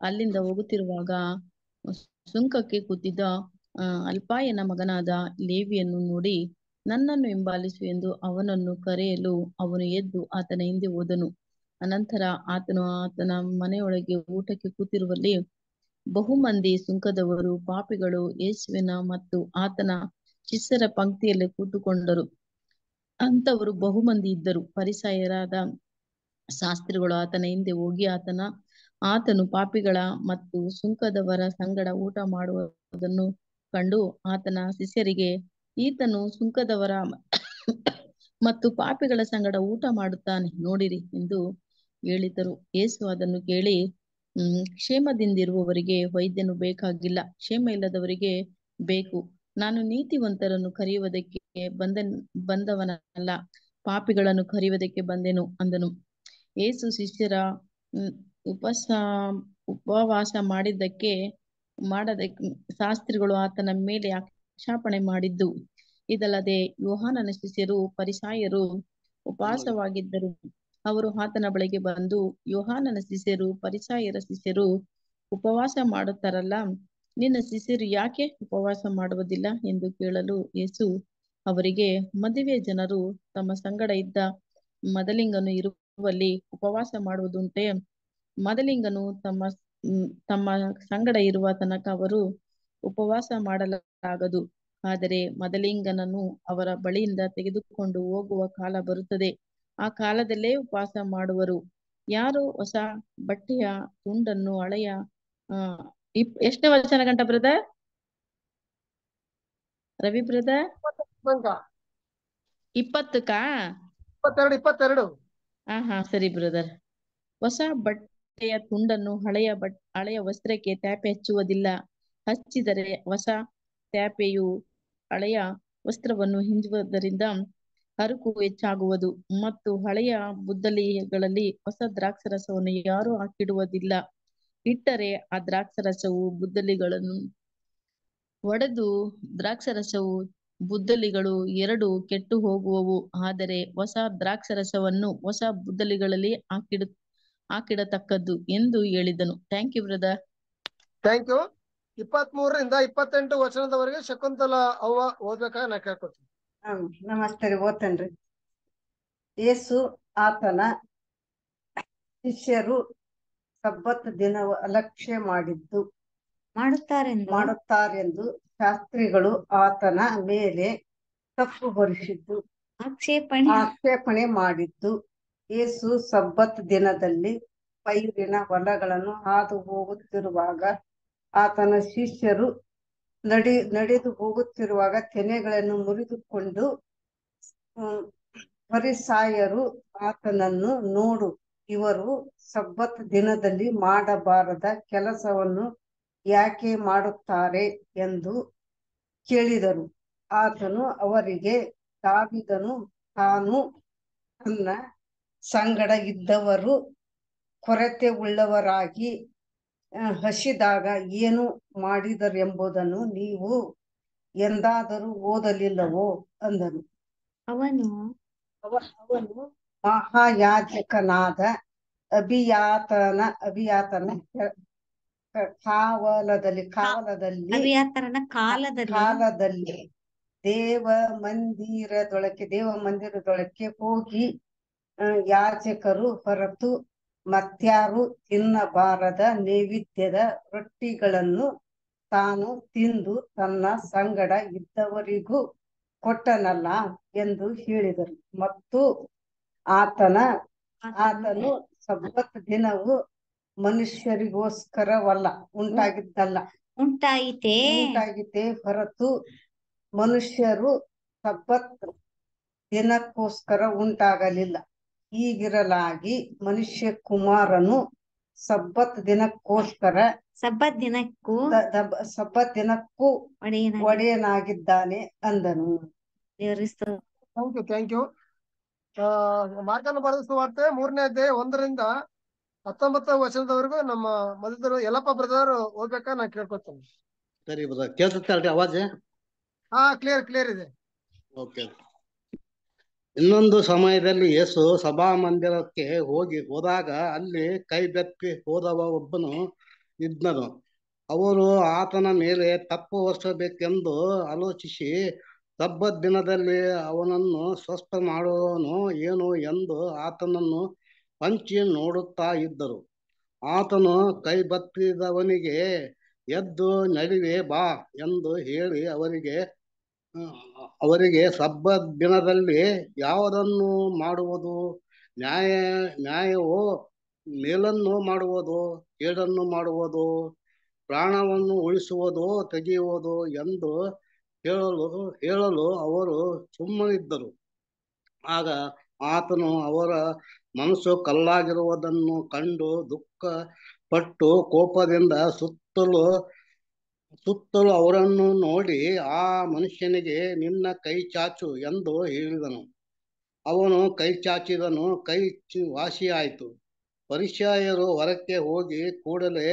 S3: ಅಲ್ಲಿಂದ ಹೋಗುತ್ತಿರುವಾಗ ಸುಂಕಕ್ಕೆ ಕೂತಿದ್ದ ಅಲ್ಪಾಯನ ಮಗನಾದ ಲೇವಿಯನ್ನು ನೋಡಿ ನನ್ನನ್ನು ಹಿಂಬಾಲಿಸು ಎಂದು ಅವನನ್ನು ಕರೆಯಲು ಅವನು ಎದ್ದು ಆತನ ಹಿಂದೆ ಹೋದನು ಅನಂತರ ಆತನು ಆತನ ಮನೆಯೊಳಗೆ ಊಟಕ್ಕೆ ಕೂತಿರುವಲ್ಲಿ ಬಹುಮಂದಿ ಸುಂಕದವರು ಪಾಪಿಗಳು ಯೇಸುವಿನ ಮತ್ತು ಆತನ ಶಿಷ್ಯರ ಪಂಕ್ತಿಯಲ್ಲಿ ಕೂತುಕೊಂಡರು ಅಂತವರು ಬಹುಮಂದಿ ಇದ್ದರು ಪರಿಸಾಯರಾದ ಶಾಸ್ತ್ರಿಗಳು ಆತನ ಹಿಂದೆ ಹೋಗಿ ಆತನ ಆತನು ಪಾಪಿಗಳ ಮತ್ತು ಸುಂಕದವರ ಸಂಗಡ ಊಟ ಮಾಡುವುದನ್ನು ಕಂಡು ಆತನ ಶಿಷ್ಯರಿಗೆ ಈತನು ಸುಂಕದವರ ಮತ್ತು ಪಾಪಿಗಳ ಸಂಗಡ ಊಟ ಮಾಡುತ್ತಾನೆ ನೋಡಿರಿ ಎಂದು ಹೇಳಿದರು ಏಸು ಅದನ್ನು ಕೇಳಿ ಹ್ಮ್ ಕ್ಷೇಮದಿಂದಿರುವವರಿಗೆ ವೈದ್ಯನು ಬೇಕಾಗಿಲ್ಲ ಕ್ಷೇಮ ಇಲ್ಲದವರಿಗೆ ಬೇಕು ನಾನು ನೀತಿವಂತರನ್ನು ಕರೆಯುವುದಕ್ಕೆ ಬಂದ ಬಂದವನಲ್ಲ ಪಾಪಿಗಳನ್ನು ಕರೆಯುವುದಕ್ಕೆ ಬಂದೆನು ಅಂದನು ಏಸು ಶಿಷ್ಯರ ಉಪಸ ಉಪವಾಸ ಮಾಡಿದ್ದಕ್ಕೆ ಮಾಡದಕ್ಕೆ ಶಾಸ್ತ್ರಿಗಳು ಆತನ ಮೇಲೆ ಆಕ್ಷಾಪಣೆ ಮಾಡಿದ್ದು ಇದಲ್ಲದೆ ಯೋಹಾನನ ಶಿಷ್ಯರು ಪರಿಸಾಯರು ಉಪವಾಸವಾಗಿದ್ದರು ಅವರು ಆತನ ಬಳಿಗೆ ಬಂದು ಯೋಹಾನನ ಶಿಷ್ಯರು ಪರಿಸಾಯರ ಶಿಷ್ಯರು ಉಪವಾಸ ಮಾಡುತ್ತಾರಲ್ಲ ನಿನ್ನ ಶಿಷ್ಯರು ಯಾಕೆ ಉಪವಾಸ ಮಾಡುವುದಿಲ್ಲ ಎಂದು ಕೇಳಲು ಯೇಸು ಅವರಿಗೆ ಮದುವೆ ಜನರು ತಮ್ಮ ಸಂಗಡ ಇದ್ದ ಮದಲಿಂಗನು ಇರುವಲ್ಲಿ ಉಪವಾಸ ಮಾಡುವುದುಂಟೆ ಮದಲಿಂಗನು ತಮ್ಮ ತಮ್ಮ ಸಂಗಡ ಇರುವ ತನಕ ಅವರು ಉಪವಾಸ ಮಾಡಲಾಗದು ಆದರೆ ಮದಲಿಂಗನನ್ನು ಅವರ ಬಳಿಯಿಂದ ತೆಗೆದುಕೊಂಡು ಹೋಗುವ ಕಾಲ ಬರುತ್ತದೆ ಆ ಕಾಲದಲ್ಲೇ ಉಪವಾಸ ಮಾಡುವರು ಯಾರು ಹೊಸ ಬಟ್ಟೆಯ ತುಂಡನ್ನು ಹಳೆಯ ಆ ವಚನ ಗಂಟ ಬ್ರದ ರವಿ ಬ್ರದ ಕಾ ಇಪ್ಪತ್ತೆರಡು ಇಪ್ಪತ್ತೆರಡು ಹಾ ಹಾ ಸರಿ ಬ್ರದರ್ ಹೊಸ ಬಟ್ಟೆಯ ತುಂಡನ್ನು ಹಳೆಯ ಬಟ್ ಹಳೆಯ ವಸ್ತ್ರಕ್ಕೆ ತ್ಯಾಪೆ ಹಚ್ಚುವುದಿಲ್ಲ ಹಚ್ಚಿದರೆ ಹೊಸ ತ್ಯಾಪೆಯು ಹಳೆಯ ವಸ್ತ್ರವನ್ನು ಹಿಂಜುವುದರಿಂದ ಹರಕು ಹೆಚ್ಚಾಗುವುದು ಮತ್ತು ಹಳೆಯ ಬುದ್ದಲಿಗಳಲ್ಲಿ ಹೊಸ ದ್ರಾಕ್ಷರಸವನ್ನು ಯಾರು ಹಾಕಿಡುವುದಿಲ್ಲ ಇಟ್ಟರೆ ಆ ದ್ರಾಕ್ಷರಸವು ಬುದ್ದಲಿಗಳನ್ನು ಒಡೆದು ದ್ರಾಕ್ಷರಸವು ಬುದ್ದಲಿಗಳು ಎರಡು ಕೆಟ್ಟು ಹೋಗುವವು ಆದರೆ ಹೊಸ ದ್ರಾಕ್ಷರಸವನ್ನು ಹೊಸ ಬುದ್ದಲಿಗಳಲ್ಲಿ ಹಾಕಿಡ ಹಾಕಿಡತಕ್ಕದ್ದು ಎಂದು ಹೇಳಿದನು thank you brother
S1: thank you ಇಪ್ಪತ್ ಮೂರರಿಂದ ಇಪ್ಪತ್ತೆಂಟು ವಚನದವರೆಗೆ ಶಕುಂತಲ ಅವ್ವ ಓದ್ಬೇಕಾದ್ರೆ ಕೇಳ್ಕೊತೀನಿ ನಮಸ್ತೆ ರೀ ಓದ್ತೇನ್ರಿ ಯೇಸು ಆತನ
S7: ಶಿಷ್ಯರು ಸಬ್ಬತ್ ದಿನ ಅಲಕ್ಷ್ಯ ಮಾಡಿದ್ದು ಮಾಡುತ್ತಾರೆಂದು ಮಾಡುತ್ತಾರೆಂದು ಶಾಸ್ತ್ರಿಗಳು ಆತನ ಮೇಲೆ ತಪ್ಪು ಆಕ್ಷೇಪಣೆ ಆಕ್ಷೇಪಣೆ ಮಾಡಿದ್ದು ಏಸು ಸಬ್ಬತ್ ದಿನದಲ್ಲಿ ಪೈರಿನ ಹೊಲಗಳನ್ನು ಹಾದು ಹೋಗುತ್ತಿರುವಾಗ ಆತನ ಶಿಷ್ಯರು ನಡಿ ನಡೆದು ಹೋಗುತ್ತಿರುವಾಗ ತೆನೆಗಳನ್ನು ಮುರಿದುಕೊಂಡು ಪರಿಸಾಯರು ಆತನನ್ನು ನೋಡು ಇವರು ಸಬ್ಬತ್ ದಿನದಲ್ಲಿ ಮಾಡಬಾರದ ಕೆಲಸವನ್ನು ಯಾಕೆ ಮಾಡುತ್ತಾರೆ ಎಂದು ಕೇಳಿದರು ಆತನು ಅವರಿಗೆ ದಾವಿದನು ತಾನು ತನ್ನ ಸಂಗಡ ಇದ್ದವರು ಕೊರತೆ ಉಳ್ಳವರಾಗಿ ಹಸಿದಾಗ ಏನು ಮಾಡಿದರೆಂಬುದನ್ನು ನೀವು ಎಂದಾದರೂ ಓದಲಿಲ್ಲವೋ ಅಂದನು ಅವನು ಅವನು ಮಹಾಯಾಜಕನಾದ ಅಭಿಯಾತನ ಅಭಿಯಾತನ ಕಾವಲದಲ್ಲಿ ಕಾವಲದಲ್ಲಿ ಕಾಲದಲ್ಲಿ ಕಾಲದಲ್ಲಿ ದೇವ ಮಂದಿರದೊಳಕ್ಕೆ ದೇವ ಮಂದಿರದೊಳಕ್ಕೆ ಹೋಗಿ ಯಾಚಕರು ಹೊರತು ಮತ್ಯಾರು ತಿನ್ನಬಾರದ ನೈವೇದ್ಯದ ರೊಟ್ಟಿಗಳನ್ನು ತಾನು ತಿಂದು ತನ್ನ ಸಂಗಡ ಇದ್ದವರಿಗೂ ಕೊಟ್ಟನಲ್ಲ ಎಂದು ಹೇಳಿದರು ಮತ್ತು ಆತನ ಆತನು ಸಬ್ಬತ್ ದಿನವೂ ಮನುಷ್ಯರಿಗೋಸ್ಕರವಲ್ಲ ಉಂಟಾಗಿದ್ದಲ್ಲ ಉಂಟಾಯಿತೆ ಉಂಟಾಗಿದೆ ಹೊರತು ಮನುಷ್ಯರು ಸಬ್ಬತ್ ದಿನಕ್ಕೋಸ್ಕರ ಉಂಟಾಗಲಿಲ್ಲ ಈಗಿರಲಾಗಿ ಮನುಷ್ಯ ಕುಮಾರನು ಸಬ್ಬತ್ ದಿನಕ್ಕೋಸ್ಕರ ಸಬ್ಬತ್ ದಿನಕ್ಕೂ ಸಬ್ಬತ್ ದಿನಕ್ಕೂ ಒಡೆಯನಾಗಿದ್ದಾನೆ ಅಂದನು
S1: ದೇವರ ಥ್ಯಾಂಕ್ ಯು ಥ್ಯಾಂಕ್ ಯು ಮಾರ್ಕನ ಬರೆದ ಸುವಾರ್ತೆ ಮೂರನೇ ಅಧ್ಯಾಯ ಒಂದರಿಂದ ಹತ್ತೊಂಬತ್ತ ವಚನದವರೆಗೂ ನಮ್ಮ ಮದದರು ಯಲ್ಲಪ್ಪ ಬ್ರದರ್ ಓದ್ಬೇಕಾ ನಾ ಕೇಳ್ಕೊತೇನೆ
S8: ಸರಿ ಬ್ರದರ್ ಕೇಳ್ತಲ್ರಿ ಅವಾಜ್
S1: ಹಾ ಕ್ಲಿಯರ್ ಕ್ಲಿಯರ್ ಇದೆ
S8: ಓಕೆ ಇನ್ನೊಂದು ಸಮಯದಲ್ಲಿ ಯೇಸು ಸಭಾ ಮಂದಿರಕ್ಕೆ ಹೋಗಿ ಹೋದಾಗ ಅಲ್ಲಿ ಕೈ ಬೆಪ್ಪಿ ಹೋದವ ಒಬ್ಬನು ಇದ್ನನು ಅವರು ಆತನ ಮೇಲೆ ತಪ್ಪು ಹೊರಿಸಬೇಕೆಂದು ಆಲೋಚಿಸಿ ಸಬ್ಬದ ದಿನದಲ್ಲಿ ಅವನನ್ನು ಸ್ವಸ್ಥ ಮಾಡುವನು ಏನು ಎಂದು ಆತನನ್ನು ಪಂಚಿ ನೋಡುತ್ತಾ ಇದ್ದರು ಆತನು ಕೈಬತ್ತಿದವನಿಗೆ ಎದ್ದು ನಡಿವೆ ಬಾ ಎಂದು ಹೇಳಿ ಅವರಿಗೆ ಅವರಿಗೆ ಸಬ್ಬ ದಿನದಲ್ಲಿ ಯಾವುದನ್ನು ಮಾಡುವುದು ನ್ಯಾಯ ನ್ಯಾಯವು ಮೇಲನ್ನು ಮಾಡುವುದು ಕೇಡನ್ನು ಮಾಡುವುದು ಪ್ರಾಣವನ್ನು ಉಳಿಸುವುದು ತೆಗೆಯುವುದು ಎಂದು ಹೇಳಲು ಹೇಳಲು ಅವರು ಸುಮ್ಮನಿದ್ದರು ಆಗ ಆತನು ಅವರ ಮನಸ್ಸು ಕಲ್ಲಾಗಿರುವುದನ್ನು ಕಂಡು ದುಃಖ ಪಟ್ಟು ಕೋಪದಿಂದ ಸುತ್ತಲೂ ಸುತ್ತಲೂ ಅವರನ್ನು ನೋಡಿ ಆ ಮನುಷ್ಯನಿಗೆ ನಿನ್ನ ಕೈ ಚಾಚು ಎಂದು ಹೇಳಿದನು ಅವನು ಕೈ ಚಾಚಿದನು ಕೈ ವಾಸಿಯಾಯಿತು ಪರಿಶಾಯರು ಹೊರಕ್ಕೆ ಹೋಗಿ ಕೂಡಲೇ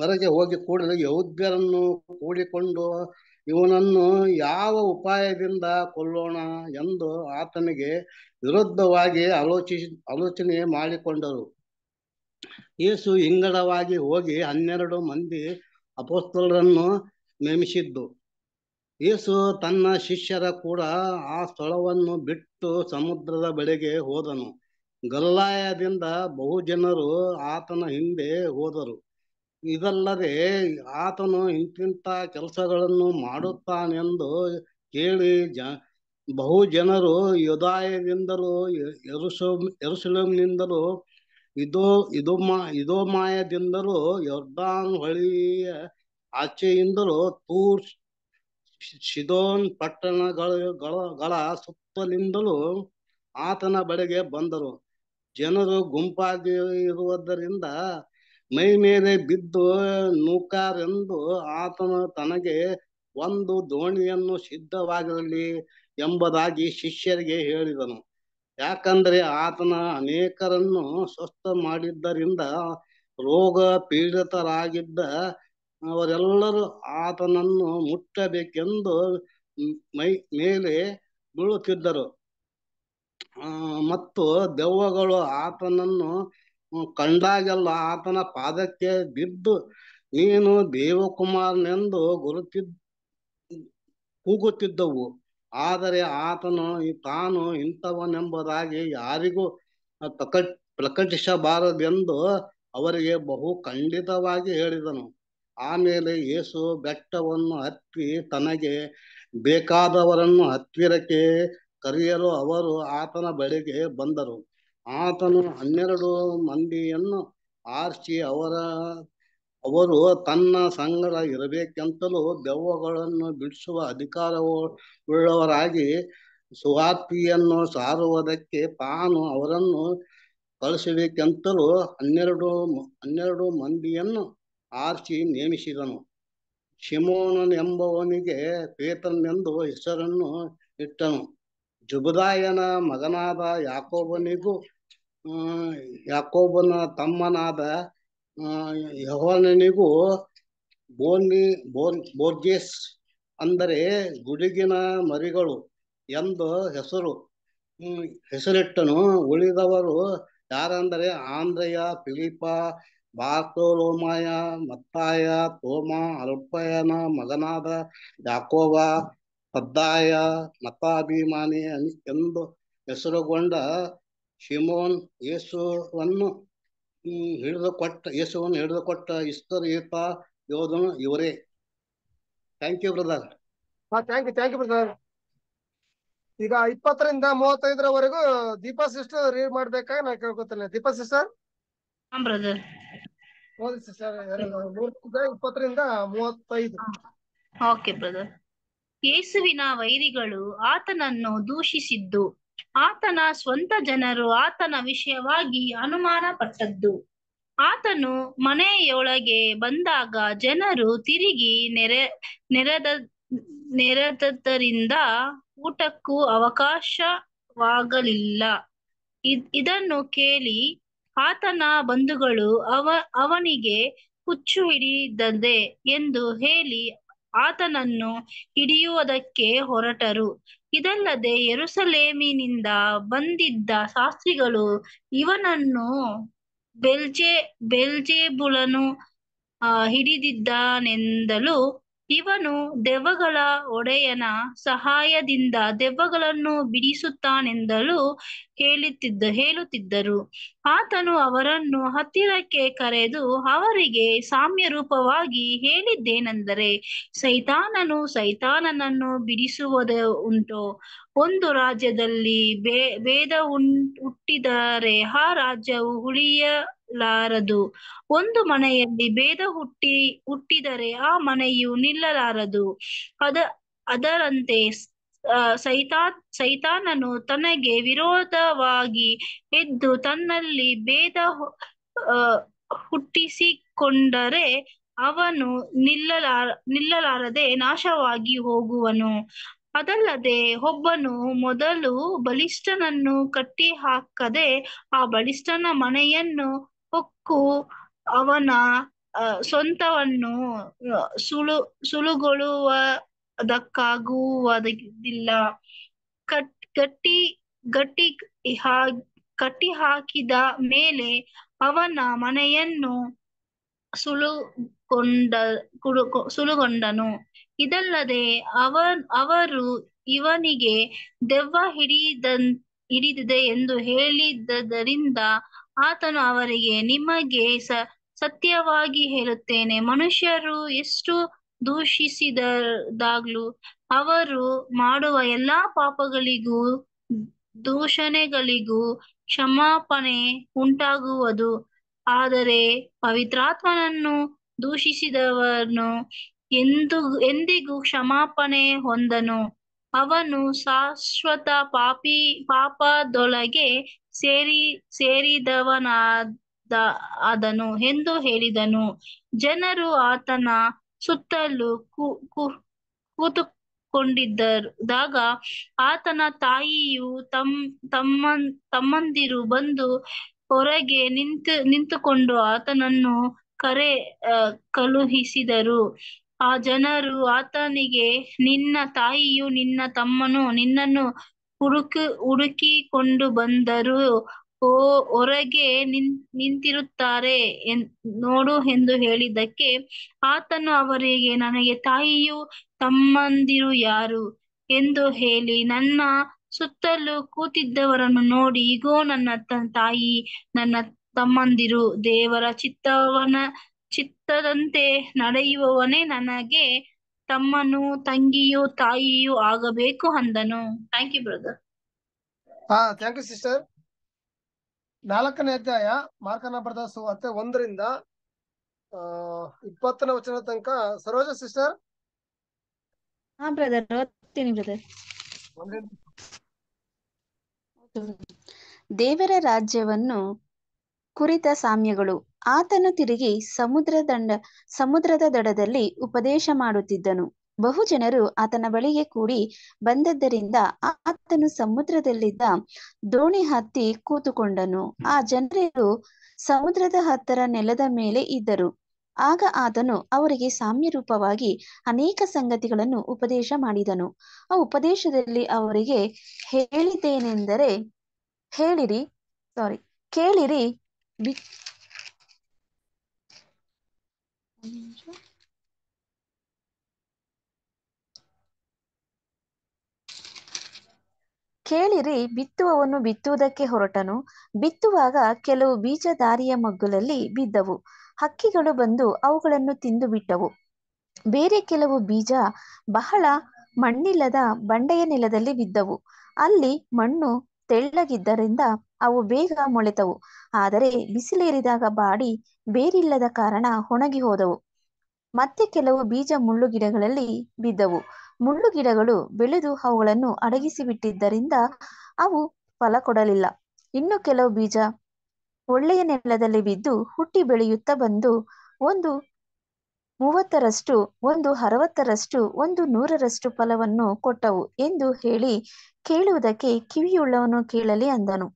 S8: ಹೊರಗೆ ಹೋಗಿ ಕೂಡಲೇ ಯೌದ್ಯರನ್ನು ಕೂಡಿಕೊಂಡು ಇವನನ್ನು ಯಾವ ಉಪಾಯದಿಂದ ಕೊಲ್ಲೋಣ ಎಂದು ಆತನಿಗೆ ವಿರುದ್ಧವಾಗಿ ಆಲೋಚಿಸಿ ಆಲೋಚನೆ ಮಾಡಿಕೊಂಡರು ಯೇಸು ಇಂಗಡವಾಗಿ ಹೋಗಿ ಹನ್ನೆರಡು ಮಂದಿ ಅಪೋಸ್ತಲರನ್ನು ನೇಮಿಸಿದ್ದು ಯೇಸು ತನ್ನ ಶಿಷ್ಯರ ಕೂಡ ಆ ಸ್ಥಳವನ್ನು ಬಿಟ್ಟು ಸಮುದ್ರದ ಬಳಿಗೆ ಹೋದನು ಗಲ್ಲಾಯದಿಂದ ಬಹು ಜನರು ಆತನ ಹಿಂದೆ ಹೋದರು ಇದಲ್ಲದೆ ಆತನು ಇಂತಿಂತ ಕೆಲಸಗಳನ್ನು ಮಾಡುತ್ತಾನೆಂದು ಕೇಳಿ ಜ ಬಹು ಜನರು ಯುದಾಯದಿಂದಲೂ ಎರುಸು ಇದೋ ಇದೋ ಮಾ ಇದೋ ಮಾಯದಿಂದಲೂ ಹೊಳಿಯ ಆಚೆಯಿಂದಲೂ ತೂರ್ ಶಿದೋನ್ ಪಟ್ಟಣಗಳ ಸುತ್ತಲಿಂದಲೂ ಆತನ ಬಳಿಗೆ ಬಂದರು ಜನರು ಗುಂಪಾಗಿ ಇರುವುದರಿಂದ ಮೈ ಮೇಲೆ ಬಿದ್ದು ನೂಕಾರೆಂದು ಆತನು ತನಗೆ ಒಂದು ದೋಣಿಯನ್ನು ಸಿದ್ಧವಾಗಿರಲಿ ಎಂಬುದಾಗಿ ಶಿಷ್ಯರಿಗೆ ಹೇಳಿದನು ಯಾಕಂದ್ರೆ ಆತನ ಅನೇಕರನ್ನು ಸ್ವಸ್ಥ ಮಾಡಿದ್ದರಿಂದ ರೋಗ ಪೀಡಿತರಾಗಿದ್ದ ಅವರೆಲ್ಲರೂ ಆತನನ್ನು ಮುಟ್ಟಬೇಕೆಂದು ಮೈ ಮೇಲೆ ಬೀಳುತ್ತಿದ್ದರು ಮತ್ತು ದೆವ್ವಗಳು ಆತನನ್ನು ಕಂಡಾಗೆಲ್ಲ ಆತನ ಪಾದಕ್ಕೆ ಬಿದ್ದು ನೀನು ದೇವಕುಮಾರನೆಂದು ಗುರುತಿದ್ದ ಕೂಗುತ್ತಿದ್ದವು ಆದರೆ ಆತನು ತಾನು ಇಂಥವನೆಂಬುದಾಗಿ ಯಾರಿಗೂ ಪ್ರಕ ಪ್ರಕಟಿಸಬಾರದೆಂದು ಅವರಿಗೆ ಬಹು ಖಂಡಿತವಾಗಿ ಹೇಳಿದನು ಆಮೇಲೆ ಯೇಸು ಬೆಟ್ಟವನ್ನು ಹತ್ತಿ ತನಗೆ ಬೇಕಾದವರನ್ನು ಹತ್ತಿರಕ್ಕೆ ಕರೆಯಲು ಅವರು ಆತನ ಬಳಿಗೆ ಬಂದರು ಆತನು ಹನ್ನೆರಡು ಮಂದಿಯನ್ನು ಆರ್ಚಿ ಅವರ ಅವರು ತನ್ನ ಸಂಗಡ ಇರಬೇಕೆಂತಲೂ ದೆವ್ವಗಳನ್ನು ಬಿಡಿಸುವ ಉಳ್ಳವರಾಗಿ ಸುವಾರ್ತಿಯನ್ನು ಸಾರುವುದಕ್ಕೆ ತಾನು ಅವರನ್ನು ಕಳಿಸಬೇಕೆಂತಲೂ ಹನ್ನೆರಡು ಹನ್ನೆರಡು ಮಂದಿಯನ್ನು ಆರಿಸಿ ನೇಮಿಸಿದನು ಶಿಮೋನನ್ ಎಂಬವನಿಗೆ ಪೇತನೆಂದು ಹೆಸರನ್ನು ಇಟ್ಟನು ಜುಬದಾಯನ ಮಗನಾದ ಯಾಕೋಬನಿಗೂ ಯಾಕೋಬನ ತಮ್ಮನಾದ ಯಹೋನನಿಗೂ ಬೋನಿ ಬೋನ್ ಬೋರ್ಜಿಸ್ ಅಂದರೆ ಗುಡುಗಿನ ಮರಿಗಳು ಎಂದು ಹೆಸರು ಹೆಸರಿಟ್ಟನು ಉಳಿದವರು ಯಾರಂದರೆ ಆಂದ್ರಯ ಫಿಲಿಪ ಬಾರ್ತೋಲೋಮಾಯ ಮತ್ತಾಯ ತೋಮ ಅಲ್ಪಯನ ಮಗನಾದ ಯಾಕೋಬ ಪದ್ದಾಯ ಮತಾಭಿಮಾನಿ ಎಂದು ಹೆಸರುಗೊಂಡ ಶಿಮೋನ್ ಯೇಸುವನ್ನು ಹಿಡಿದು ಕೊಟ್ಟ ಯೇಸುವನ್ನು ಹಿಡಿದು ಕೊಟ್ಟ ಇಸ್ತರ್ ಏಪಾ ಯೋಧನು ಇವರೇ ಥ್ಯಾಂಕ್ ಯು ಬ್ರದರ್ ಹಾ thank you thank you brother
S1: ಈಗ ಇಪ್ಪತ್ತರಿಂದ ಮೂವತ್ತೈದರವರೆಗೂ ದೀಪ ಸಿಸ್ಟರ್ ರೀಡ್ ಮಾಡ್ಬೇಕಾಗಿ ನಾ ಕೇಳ್ಕೊತೇನೆ ದೀಪ ಸಿಸ್ಟರ್ ಬ್ರದರ್ ಓದಿ ಇಪ್ಪತ್ತರಿಂದ ಮೂವತ್ತೈದು ಓಕೆ ಬ್ರದರ್
S5: ಯೇಸುವಿನ ವೈರಿಗಳು ಆತನನ್ನು ದೂಷಿಸಿದ್ದು ಆತನ ಸ್ವಂತ ಜನರು ಆತನ ವಿಷಯವಾಗಿ ಅನುಮಾನ ಪಟ್ಟದ್ದು ಆತನು ಮನೆಯೊಳಗೆ ಬಂದಾಗ ಜನರು ತಿರುಗಿ ನೆರೆ ನೆರೆದ ನೆರೆದದ್ದರಿಂದ ಊಟಕ್ಕೂ ಅವಕಾಶವಾಗಲಿಲ್ಲ ಇದನ್ನು ಕೇಳಿ ಆತನ ಬಂಧುಗಳು ಅವ ಅವನಿಗೆ ಹುಚ್ಚು ಹಿಡಿದದೆ ಎಂದು ಹೇಳಿ ಆತನನ್ನು ಹಿಡಿಯುವುದಕ್ಕೆ ಹೊರಟರು ಇದಲ್ಲದೆ ಯರುಸಲೇಮಿನಿಂದ ಬಂದಿದ್ದ ಶಾಸ್ತ್ರಿಗಳು ಇವನನ್ನು ಬೆಲ್ಜೆ ಬೆಲ್ಜೆಬುಲನು ಹಿಡಿದಿದ್ದಾನೆಂದಲು ಇವನು ದೆವ್ವಗಳ ಒಡೆಯನ ಸಹಾಯದಿಂದ ದೆವ್ವಗಳನ್ನು ಬಿಡಿಸುತ್ತಾನೆಂದಲೂ ಹೇಳುತ್ತಿದ್ದ ಹೇಳುತ್ತಿದ್ದರು ಆತನು ಅವರನ್ನು ಹತ್ತಿರಕ್ಕೆ ಕರೆದು ಅವರಿಗೆ ಸಾಮ್ಯ ರೂಪವಾಗಿ ಹೇಳಿದ್ದೇನೆಂದರೆ ಸೈತಾನನು ಸೈತಾನನನ್ನು ಬಿಡಿಸುವುದೇ ಉಂಟು ಒಂದು ರಾಜ್ಯದಲ್ಲಿ ಬೇ ಭೇದ ಉಂ ಹುಟ್ಟಿದರೆ ಆ ರಾಜ್ಯವು ಉಳಿಯ ಲಾರದು ಒಂದು ಮನೆಯಲ್ಲಿ ಭೇದ ಹುಟ್ಟಿ ಹುಟ್ಟಿದರೆ ಆ ಮನೆಯು ನಿಲ್ಲಲಾರದು ಅದ ಅದರಂತೆ ಸೈತಾ ಸೈತಾನನು ತನಗೆ ವಿರೋಧವಾಗಿ ಎದ್ದು ತನ್ನಲ್ಲಿ ಭೇದ ಹುಟ್ಟಿಸಿಕೊಂಡರೆ ಅವನು ನಿಲ್ಲಲಾರ ನಿಲ್ಲಲಾರದೆ ನಾಶವಾಗಿ ಹೋಗುವನು ಅದಲ್ಲದೆ ಒಬ್ಬನು ಮೊದಲು ಬಲಿಷ್ಠನನ್ನು ಕಟ್ಟಿ ಹಾಕದೆ ಆ ಬಲಿಷ್ಠನ ಮನೆಯನ್ನು ಹೊಕ್ಕು ಅವನ ಸ್ವಂತವನ್ನು ಸುಳು ಸುಳುಗೊಳ್ಳುವುದಕ್ಕಾಗುವುದಿಲ್ಲ ಕಟ್ ಗಟ್ಟಿ ಗಟ್ಟಿ ಕಟ್ಟಿ ಹಾಕಿದ ಮೇಲೆ ಅವನ ಮನೆಯನ್ನು ಸುಳುಗೊಂಡ ಸುಳುಗೊಂಡನು ಇದಲ್ಲದೆ ಅವನ್ ಅವರು ಇವನಿಗೆ ದೆವ್ವ ಹಿಡಿದ ಹಿಡಿದಿದೆ ಎಂದು ಹೇಳಿದ್ದರಿಂದ ಆತನು ಅವರಿಗೆ ನಿಮಗೆ ಸ ಸತ್ಯವಾಗಿ ಹೇಳುತ್ತೇನೆ ಮನುಷ್ಯರು ಎಷ್ಟು ದೂಷಿಸಿದಾಗ್ಲೂ ಅವರು ಮಾಡುವ ಎಲ್ಲಾ ಪಾಪಗಳಿಗೂ ದೂಷಣೆಗಳಿಗೂ ಕ್ಷಮಾಪಣೆ ಉಂಟಾಗುವುದು ಆದರೆ ಪವಿತ್ರಾತ್ಮನನ್ನು ದೂಷಿಸಿದವನು ಎಂದು ಎಂದಿಗೂ ಕ್ಷಮಾಪಣೆ ಹೊಂದನು ಅವನು ಶಾಶ್ವತ ಪಾಪಿ ಪಾಪದೊಳಗೆ ಸೇರಿ ಸೇರಿದವನಾದ ಆದನು ಎಂದು ಹೇಳಿದನು ಜನರು ಆತನ ಸುತ್ತಲೂ ಕೂತುಕೊಂಡಿದ್ದಾಗ ಆತನ ತಾಯಿಯು ತಮ್ ತಮ್ಮ ತಮ್ಮಂದಿರು ಬಂದು ಹೊರಗೆ ನಿಂತು ನಿಂತುಕೊಂಡು ಆತನನ್ನು ಕರೆ ಕಳುಹಿಸಿದರು ಆ ಜನರು ಆತನಿಗೆ ನಿನ್ನ ತಾಯಿಯು ನಿನ್ನ ತಮ್ಮನು ನಿನ್ನನ್ನು ಹುಡುಕು ಹುಡುಕಿಕೊಂಡು ಬಂದರು ಹೊರಗೆ ನಿಂತಿರುತ್ತಾರೆ ನೋಡು ಎಂದು ಹೇಳಿದ್ದಕ್ಕೆ ಆತನು ಅವರಿಗೆ ನನಗೆ ತಾಯಿಯು ತಮ್ಮಂದಿರು ಯಾರು ಎಂದು ಹೇಳಿ ನನ್ನ ಸುತ್ತಲೂ ಕೂತಿದ್ದವರನ್ನು ನೋಡಿ ಈಗೋ ನನ್ನ ತಾಯಿ ನನ್ನ ತಮ್ಮಂದಿರು ದೇವರ ಚಿತ್ತವನ ಚಿತ್ತದಂತೆ ನಡೆಯುವವನೇ ನನಗೆ ತಮ್ಮನು ತಂಗಿಯು ತಾಯಿಯು ಆಗಬೇಕು
S1: ಅಂದನು ಥ್ಯಾಂಕ್ ಯು ಬ್ರದರ್ ಹಾ ಥ್ಯಾಂಕ್ ಯು ಸಿಸ್ಟರ್ ನಾಲ್ಕನೇ ಅಧ್ಯಾಯ ಮಾರ್ಕನ ಬರೆದ ಸುವಾರ್ತೆ ಒಂದರಿಂದ ಇಪ್ಪತ್ತನೇ ವಚನ ತನಕ ಸರೋಜ ಸಿಸ್ಟರ್
S9: ಹಾ ಬ್ರದರ್ ಓದ್ತೀನಿ ಬ್ರದರ್ ದೇವರ ರಾಜ್ಯವನ್ನು ಕುರಿತ ಸಾಮ್ಯಗಳು ಆತನು ತಿರುಗಿ ಸಮುದ್ರ ದಂಡ ಸಮುದ್ರದ ದಡದಲ್ಲಿ ಉಪದೇಶ ಮಾಡುತ್ತಿದ್ದನು ಬಹು ಜನರು ಆತನ ಬಳಿಗೆ ಕೂಡಿ ಬಂದದ್ದರಿಂದ ಆತನು ಸಮುದ್ರದಲ್ಲಿದ್ದ ದೋಣಿ ಹತ್ತಿ ಕೂತುಕೊಂಡನು ಆ ಜನರು ಸಮುದ್ರದ ಹತ್ತರ ನೆಲದ ಮೇಲೆ ಇದ್ದರು ಆಗ ಆತನು ಅವರಿಗೆ ಸಾಮ್ಯ ರೂಪವಾಗಿ ಅನೇಕ ಸಂಗತಿಗಳನ್ನು ಉಪದೇಶ ಮಾಡಿದನು ಆ ಉಪದೇಶದಲ್ಲಿ ಅವರಿಗೆ ಹೇಳಿದ್ದೇನೆಂದರೆ ಹೇಳಿರಿ ಸಾರಿ ಕೇಳಿರಿ ಕೇಳಿರಿ ಬಿತ್ತುವವನು ಬಿತ್ತುವುದಕ್ಕೆ ಹೊರಟನು ಬಿತ್ತುವಾಗ ಕೆಲವು ಬೀಜ ದಾರಿಯ ಮಗ್ಗುಲಲ್ಲಿ ಬಿದ್ದವು ಹಕ್ಕಿಗಳು ಬಂದು ಅವುಗಳನ್ನು ತಿಂದು ಬಿಟ್ಟವು ಬೇರೆ ಕೆಲವು ಬೀಜ ಬಹಳ ಮಣ್ಣಿಲ್ಲದ ಬಂಡೆಯ ನೆಲದಲ್ಲಿ ಬಿದ್ದವು ಅಲ್ಲಿ ಮಣ್ಣು ತೆಳ್ಳಗಿದ್ದರಿಂದ ಅವು ಬೇಗ ಮೊಳೆತವು ಆದರೆ ಬಿಸಿಲೇರಿದಾಗ ಬಾಡಿ ಬೇರಿಲ್ಲದ ಕಾರಣ ಒಣಗಿ ಹೋದವು ಮತ್ತೆ ಕೆಲವು ಬೀಜ ಮುಳ್ಳು ಗಿಡಗಳಲ್ಲಿ ಬಿದ್ದವು ಮುಳ್ಳು ಗಿಡಗಳು ಬೆಳೆದು ಅವುಗಳನ್ನು ಅಡಗಿಸಿ ಬಿಟ್ಟಿದ್ದರಿಂದ ಅವು ಫಲ ಕೊಡಲಿಲ್ಲ ಇನ್ನು ಕೆಲವು ಬೀಜ ಒಳ್ಳೆಯ ನೆಲದಲ್ಲಿ ಬಿದ್ದು ಹುಟ್ಟಿ ಬೆಳೆಯುತ್ತಾ ಬಂದು ಒಂದು ಮೂವತ್ತರಷ್ಟು ಒಂದು ಅರವತ್ತರಷ್ಟು ಒಂದು ನೂರರಷ್ಟು ಫಲವನ್ನು ಕೊಟ್ಟವು ಎಂದು ಹೇಳಿ ಕೇಳುವುದಕ್ಕೆ ಕಿವಿಯುಳ್ಳವನು ಕೇಳಲಿ ಅಂದನು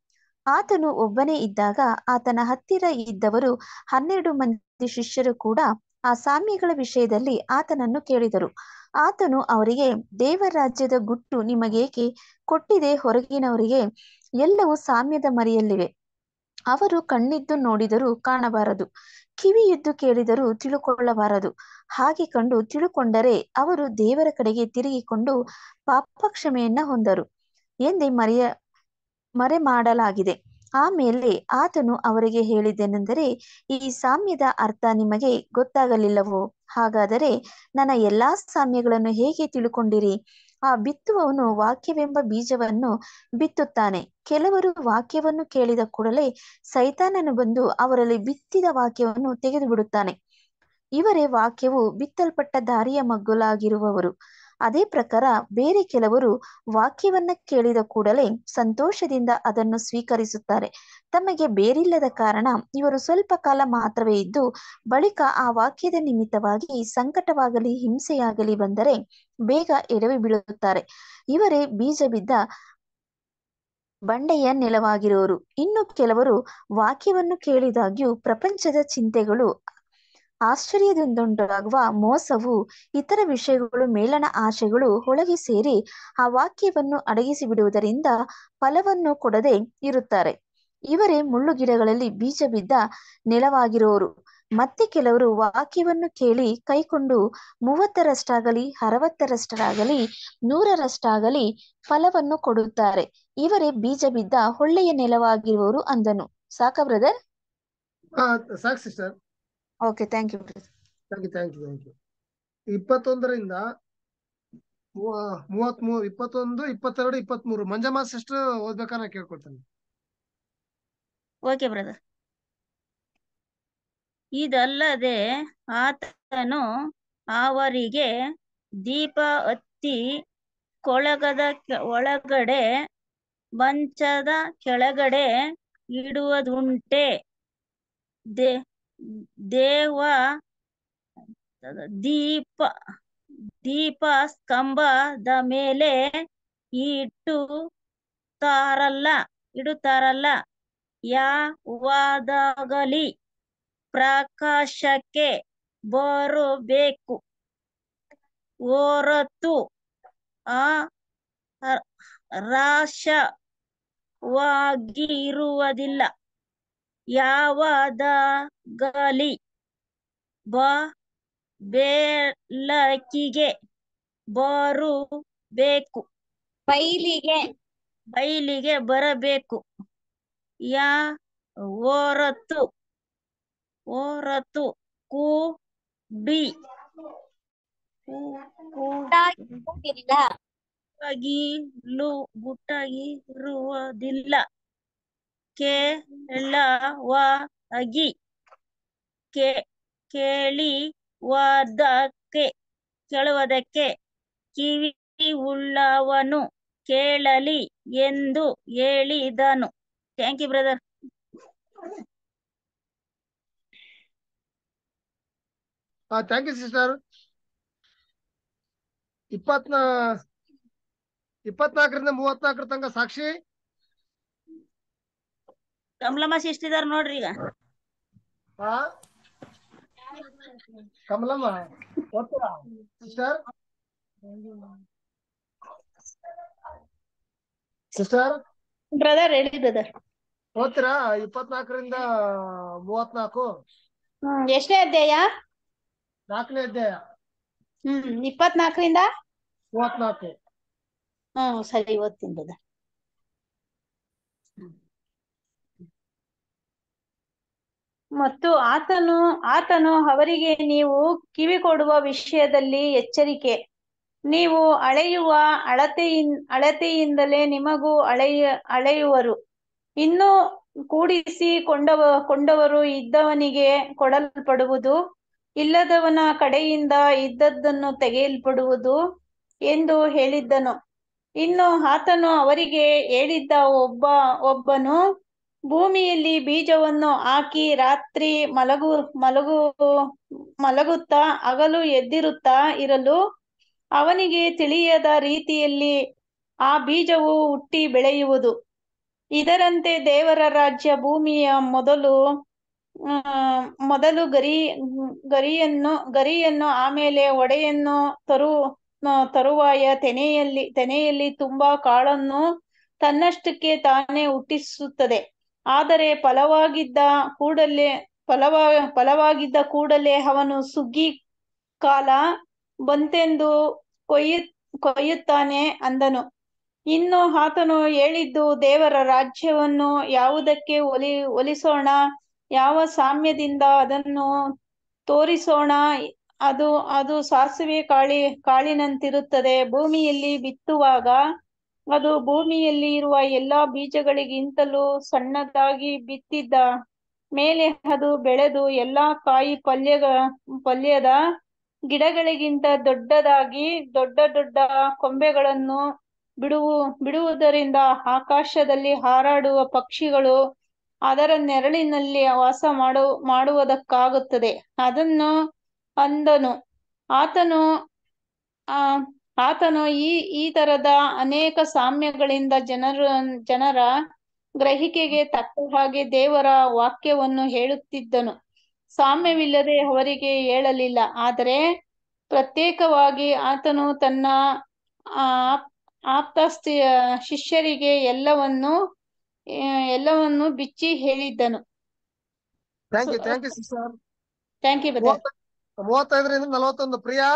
S9: ಆತನು ಒಬ್ಬನೇ ಇದ್ದಾಗ ಆತನ ಹತ್ತಿರ ಇದ್ದವರು ಹನ್ನೆರಡು ಮಂದಿ ಶಿಷ್ಯರು ಕೂಡ ಆ ಸಾಮ್ಯಗಳ ವಿಷಯದಲ್ಲಿ ಆತನನ್ನು ಕೇಳಿದರು ಆತನು ಅವರಿಗೆ ದೇವರಾಜ್ಯದ ಗುಟ್ಟು ನಿಮಗೇಕೆ ಕೊಟ್ಟಿದೆ ಹೊರಗಿನವರಿಗೆ ಎಲ್ಲವೂ ಸಾಮ್ಯದ ಮರಿಯಲ್ಲಿವೆ ಅವರು ಕಣ್ಣಿದ್ದು ನೋಡಿದರೂ ಕಾಣಬಾರದು ಕಿವಿಯಿದ್ದು ಕೇಳಿದರೂ ತಿಳುಕೊಳ್ಳಬಾರದು ಹಾಗೆ ಕಂಡು ತಿಳುಕೊಂಡರೆ ಅವರು ದೇವರ ಕಡೆಗೆ ತಿರುಗಿಕೊಂಡು ಪಾಪ ಕ್ಷಮೆಯನ್ನ ಹೊಂದರು ಎಂದೇ ಮರೆಯ ಮರೆ ಮಾಡಲಾಗಿದೆ ಆಮೇಲೆ ಆತನು ಅವರಿಗೆ ಹೇಳಿದ್ದೇನೆಂದರೆ ಈ ಸಾಮ್ಯದ ಅರ್ಥ ನಿಮಗೆ ಗೊತ್ತಾಗಲಿಲ್ಲವೋ ಹಾಗಾದರೆ ನನ್ನ ಎಲ್ಲಾ ಸಾಮ್ಯಗಳನ್ನು ಹೇಗೆ ತಿಳುಕೊಂಡಿರಿ ಆ ಬಿತ್ತುವವನು ವಾಕ್ಯವೆಂಬ ಬೀಜವನ್ನು ಬಿತ್ತುತ್ತಾನೆ ಕೆಲವರು ವಾಕ್ಯವನ್ನು ಕೇಳಿದ ಕೂಡಲೇ ಸೈತಾನನು ಬಂದು ಅವರಲ್ಲಿ ಬಿತ್ತಿದ ವಾಕ್ಯವನ್ನು ತೆಗೆದು ಬಿಡುತ್ತಾನೆ ಇವರೇ ವಾಕ್ಯವು ಬಿತ್ತಲ್ಪಟ್ಟ ದಾರಿಯ ಮಗ್ಗುಲಾಗಿರುವವರು ಅದೇ ಪ್ರಕಾರ ಬೇರೆ ಕೆಲವರು ವಾಕ್ಯವನ್ನ ಕೇಳಿದ ಕೂಡಲೇ ಸಂತೋಷದಿಂದ ಅದನ್ನು ಸ್ವೀಕರಿಸುತ್ತಾರೆ ತಮಗೆ ಬೇರಿಲ್ಲದ ಕಾರಣ ಇವರು ಸ್ವಲ್ಪ ಕಾಲ ಮಾತ್ರವೇ ಇದ್ದು ಬಳಿಕ ಆ ವಾಕ್ಯದ ನಿಮಿತ್ತವಾಗಿ ಸಂಕಟವಾಗಲಿ ಹಿಂಸೆಯಾಗಲಿ ಬಂದರೆ ಬೇಗ ಎಡವಿ ಬೀಳುತ್ತಾರೆ ಇವರೇ ಬೀಜ ಬಿದ್ದ ಬಂಡೆಯ ನೆಲವಾಗಿರುವರು ಇನ್ನು ಕೆಲವರು ವಾಕ್ಯವನ್ನು ಕೇಳಿದಾಗ್ಯೂ ಪ್ರಪಂಚದ ಚಿಂತೆಗಳು ಆಶ್ಚರ್ಯದಿಂದುಂಟಾಗುವ ಮೋಸವು ಇತರ ವಿಷಯಗಳು ಮೇಲನ ಆಶೆಗಳು ಒಳಗೆ ಸೇರಿ ಆ ವಾಕ್ಯವನ್ನು ಅಡಗಿಸಿ ಬಿಡುವುದರಿಂದ ಫಲವನ್ನು ಕೊಡದೆ ಇರುತ್ತಾರೆ ಇವರೇ ಮುಳ್ಳುಗಿಡಗಳಲ್ಲಿ ಬೀಜ ಬಿದ್ದ ನೆಲವಾಗಿರುವವರು ಮತ್ತೆ ಕೆಲವರು ವಾಕ್ಯವನ್ನು ಕೇಳಿ ಕೈಕೊಂಡು ಮೂವತ್ತರಷ್ಟಾಗಲಿ ಅರವತ್ತರಷ್ಟರಾಗಲಿ ನೂರರಷ್ಟಾಗಲಿ ಫಲವನ್ನು ಕೊಡುತ್ತಾರೆ ಇವರೇ ಬೀಜ ಬಿದ್ದ ಒಳ್ಳೆಯ ನೆಲವಾಗಿರುವವರು ಅಂದನು ಸಾಕ
S1: ಬ್ರದರ್ ಸಾಕ್ sister okay thank you thank you thank you thank you ಇಪ್ಪತ್ತೊಂದರಿಂದ ಮೂವತ್ ಮೂರು ಇಪ್ಪತ್ತೊಂದು ಇಪ್ಪತ್ತೆರಡು ಇಪ್ಪತ್ತ್ ಮೂರು ಮಂಜಮ್ಮ ಸಿಸ್ಟರ್ ಓದ್ಬೇಕಾನ ಕೇಳ್ಕೊಳ್ತೇನೆ
S10: ಓಕೆ ಬ್ರದರ್ ಇದಲ್ಲದೆ ಆತನು ಅವರಿಗೆ ದೀಪ ಹತ್ತಿ ಕೊಳಗದ ಒಳಗಡೆ ಮಂಚದ ಕೆಳಗಡೆ ಇಡುವುದುಂಟೆ ದೇ ದೇವ ದೀಪ ದೀಪ ಸ್ತಂಭದ ಮೇಲೆ ಇಟ್ಟು ತಾರಲ್ಲ ಇಡುತ್ತಾರಲ್ಲ ಯಾವಾದಾಗಲಿ ಪ್ರಕಾಶಕ್ಕೆ ಬರಬೇಕು ಹೊರತು ಆ ಇರುವುದಿಲ್ಲ ಗಲಿ ಬ ಬೇಲಕಿಗೆ ಬರು ಬೇಕು ಬೈಲಿಗೆ ಬೈಲಿಗೆ ಬರಬೇಕು ಯಾ ಹೊರತು ಹೊರತು ಕೂ ಗುಟ್ಟಾಗಿ ಗುಟ್ಟಾಗಿರುವುದಿಲ್ಲ ಕೆಳವಗಿ ಕೆ ಕೇಳಿವದಕ್ಕೆ ಕೇಳುವುದಕ್ಕೆ ಕಿವಿ ಉಳ್ಳವನು ಕೇಳಲಿ ಎಂದು ಹೇಳಿದನು thank you brother
S1: thank you sister ಇಪ್ಪತ್ನ ಇಪ್ಪತ್ನಾಲ್ಕರಿಂದ ಮೂವತ್ನಾಲ್ಕರ ತನಕ ಸಾಕ್ಷಿ ಕಮಲಮ್ಮ ಇದಾರ ನೋಡ್ರಿ ಈಗ ಕಮಲಮ್ಮ ಸಿಸ್ಟರ್ ಸಿಸ್ಟರ್ ಬ್ರದರ್ ಹೇಳಿ ಬ್ರದರ್ ಓದ್ತೀರಾ ಇಪ್ಪತ್ನಾಲ್ಕರಿಂದ ಮೂವತ್ನಾಕು ಎಷ್ಟೇ ಅಧ್ಯಾಯ ನಾಲ್ಕನೇ ಅಧ್ಯಾಯ ಹ್ಮ್ ಇಪ್ಪತ್ನಾಕರಿಂದ ಮೂವತ್ನಾಲ್ಕು ಹ್ಮ್
S5: ಸರಿ ಓದ್ತೀನಿ ಬ್ರದರ್
S11: ಮತ್ತು ಆತನು ಆತನು ಅವರಿಗೆ ನೀವು ಕಿವಿ ಕೊಡುವ ವಿಷಯದಲ್ಲಿ ಎಚ್ಚರಿಕೆ ನೀವು ಅಳೆಯುವ ಅಳತೆಯಿಂದ ಅಳತೆಯಿಂದಲೇ ನಿಮಗೂ ಅಳೆಯ ಅಳೆಯುವರು ಇನ್ನು ಕೂಡಿಸಿ ಕೊಂಡವ ಕೊಂಡವರು ಇದ್ದವನಿಗೆ ಕೊಡಲ್ಪಡುವುದು ಇಲ್ಲದವನ ಕಡೆಯಿಂದ ಇದ್ದದ್ದನ್ನು ತೆಗೆಯಲ್ಪಡುವುದು ಎಂದು ಹೇಳಿದ್ದನು ಇನ್ನು ಆತನು ಅವರಿಗೆ ಹೇಳಿದ್ದ ಒಬ್ಬ ಒಬ್ಬನು ಭೂಮಿಯಲ್ಲಿ ಬೀಜವನ್ನು ಹಾಕಿ ರಾತ್ರಿ ಮಲಗು ಮಲಗು ಮಲಗುತ್ತಾ ಹಗಲು ಎದ್ದಿರುತ್ತಾ ಇರಲು ಅವನಿಗೆ ತಿಳಿಯದ ರೀತಿಯಲ್ಲಿ ಆ ಬೀಜವು ಹುಟ್ಟಿ ಬೆಳೆಯುವುದು ಇದರಂತೆ ದೇವರ ರಾಜ್ಯ ಭೂಮಿಯ ಮೊದಲು ಮೊದಲು ಗರಿ ಗರಿಯನ್ನು ಗರಿಯನ್ನು ಆಮೇಲೆ ಒಡೆಯನ್ನು ತರು ತರುವಾಯ ತೆನೆಯಲ್ಲಿ ತೆನೆಯಲ್ಲಿ ತುಂಬಾ ಕಾಳನ್ನು ತನ್ನಷ್ಟಕ್ಕೆ ತಾನೇ ಹುಟ್ಟಿಸುತ್ತದೆ ಆದರೆ ಫಲವಾಗಿದ್ದ ಕೂಡಲೇ ಫಲವ ಫಲವಾಗಿದ್ದ ಕೂಡಲೇ ಅವನು ಸುಗ್ಗಿ ಕಾಲ ಬಂತೆಂದು ಕೊಯ್ಯ ಕೊಯ್ಯುತ್ತಾನೆ ಅಂದನು ಇನ್ನು ಆತನು ಹೇಳಿದ್ದು ದೇವರ ರಾಜ್ಯವನ್ನು ಯಾವುದಕ್ಕೆ ಒಲಿ ಒಲಿಸೋಣ ಯಾವ ಸಾಮ್ಯದಿಂದ ಅದನ್ನು ತೋರಿಸೋಣ ಅದು ಅದು ಸಾಸಿವೆ ಕಾಳಿ ಕಾಳಿನಂತಿರುತ್ತದೆ ಭೂಮಿಯಲ್ಲಿ ಬಿತ್ತುವಾಗ ಅದು ಭೂಮಿಯಲ್ಲಿ ಇರುವ ಎಲ್ಲಾ ಬೀಜಗಳಿಗಿಂತಲೂ ಸಣ್ಣದಾಗಿ ಬಿತ್ತಿದ್ದ ಮೇಲೆ ಅದು ಬೆಳೆದು ಎಲ್ಲಾ ಕಾಯಿ ಪಲ್ಯಗ ಪಲ್ಯದ ಗಿಡಗಳಿಗಿಂತ ದೊಡ್ಡದಾಗಿ ದೊಡ್ಡ ದೊಡ್ಡ ಕೊಂಬೆಗಳನ್ನು ಬಿಡುವು ಬಿಡುವುದರಿಂದ ಆಕಾಶದಲ್ಲಿ ಹಾರಾಡುವ ಪಕ್ಷಿಗಳು ಅದರ ನೆರಳಿನಲ್ಲಿ ವಾಸ ಮಾಡು ಮಾಡುವುದಕ್ಕಾಗುತ್ತದೆ ಅದನ್ನು ಅಂದನು ಆತನು ಆ ಆತನು ಈ ಈ ತರದ ಅನೇಕ ಸಾಮ್ಯಗಳಿಂದ ಜನರ ಜನರ ಗ್ರಹಿಕೆಗೆ ತಕ್ಕ ಹಾಗೆ ದೇವರ ವಾಕ್ಯವನ್ನು ಹೇಳುತ್ತಿದ್ದನು ಸಾಮ್ಯವಿಲ್ಲದೆ ಅವರಿಗೆ ಹೇಳಲಿಲ್ಲ ಆದರೆ ಪ್ರತ್ಯೇಕವಾಗಿ ಆತನು ತನ್ನ ಆಪ್ತ ಶಿಷ್ಯರಿಗೆ ಎಲ್ಲವನ್ನು ಎಲ್ಲವನ್ನು ಬಿಚ್ಚಿ ಹೇಳಿದ್ದನು
S1: ಥ್ಯಾಂಕ್ ಥ್ಯಾಂಕ್ ಯು ಯು ಮೂವತ್ತೈದರಿಂದ ನಲವತ್ತೊಂದು ಪ್ರಿಯಾ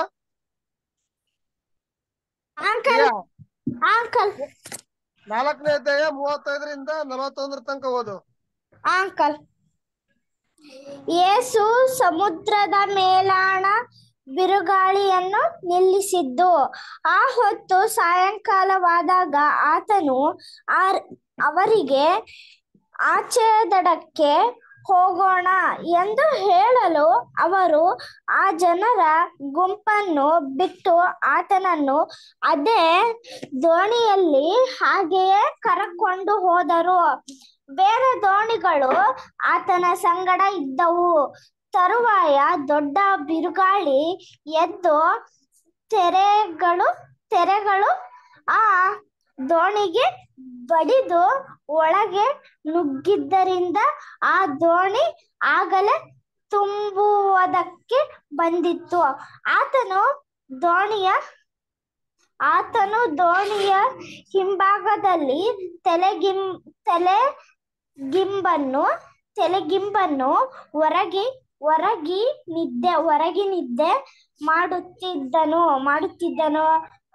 S1: ಅಂಕಲ್ ಅಂಕಲ್ ನಾಲ್ಕನೇ ಅಧ್ಯಾಯ ಮೂವತ್ತೈದರಿಂದ ನಲವತ್ತೊಂದರ ತನಕ ಓದು ಅಂಕಲ್
S12: ಯೇಸು ಸಮುದ್ರದ ಮೇಲಾಣ ಬಿರುಗಾಳಿಯನ್ನು ನಿಲ್ಲಿಸಿದ್ದು ಆ ಹೊತ್ತು ಸಾಯಂಕಾಲವಾದಾಗ ಆತನು ಅವರಿಗೆ ಆಚೆ ದಡಕ್ಕೆ ಹೋಗೋಣ ಎಂದು ಹೇಳಲು ಅವರು ಆ ಜನರ ಗುಂಪನ್ನು ಬಿಟ್ಟು ಆತನನ್ನು ಅದೇ ದೋಣಿಯಲ್ಲಿ ಹಾಗೆಯೇ ಕರಕೊಂಡು ಹೋದರು ಬೇರೆ ದೋಣಿಗಳು ಆತನ ಸಂಗಡ ಇದ್ದವು ತರುವಾಯ ದೊಡ್ಡ ಬಿರುಗಾಳಿ ಎದ್ದು ತೆರೆಗಳು ತೆರೆಗಳು ಆ ದೋಣಿಗೆ ಬಡಿದು ಒಳಗೆ ನುಗ್ಗಿದ್ದರಿಂದ ಆ ದೋಣಿ ಆಗಲೇ ತುಂಬುವುದಕ್ಕೆ ಬಂದಿತ್ತು ಆತನು ದೋಣಿಯ ಆತನು ದೋಣಿಯ ಹಿಂಭಾಗದಲ್ಲಿ ತಲೆಗಿಂ ಗಿಂಬನ್ನು ತಲೆಗಿಂಬನ್ನು ಹೊರಗಿ ಹೊರಗಿ ನಿದ್ದೆ ಹೊರಗಿ ನಿದ್ದೆ ಮಾಡುತ್ತಿದ್ದನು ಮಾಡುತ್ತಿದ್ದನು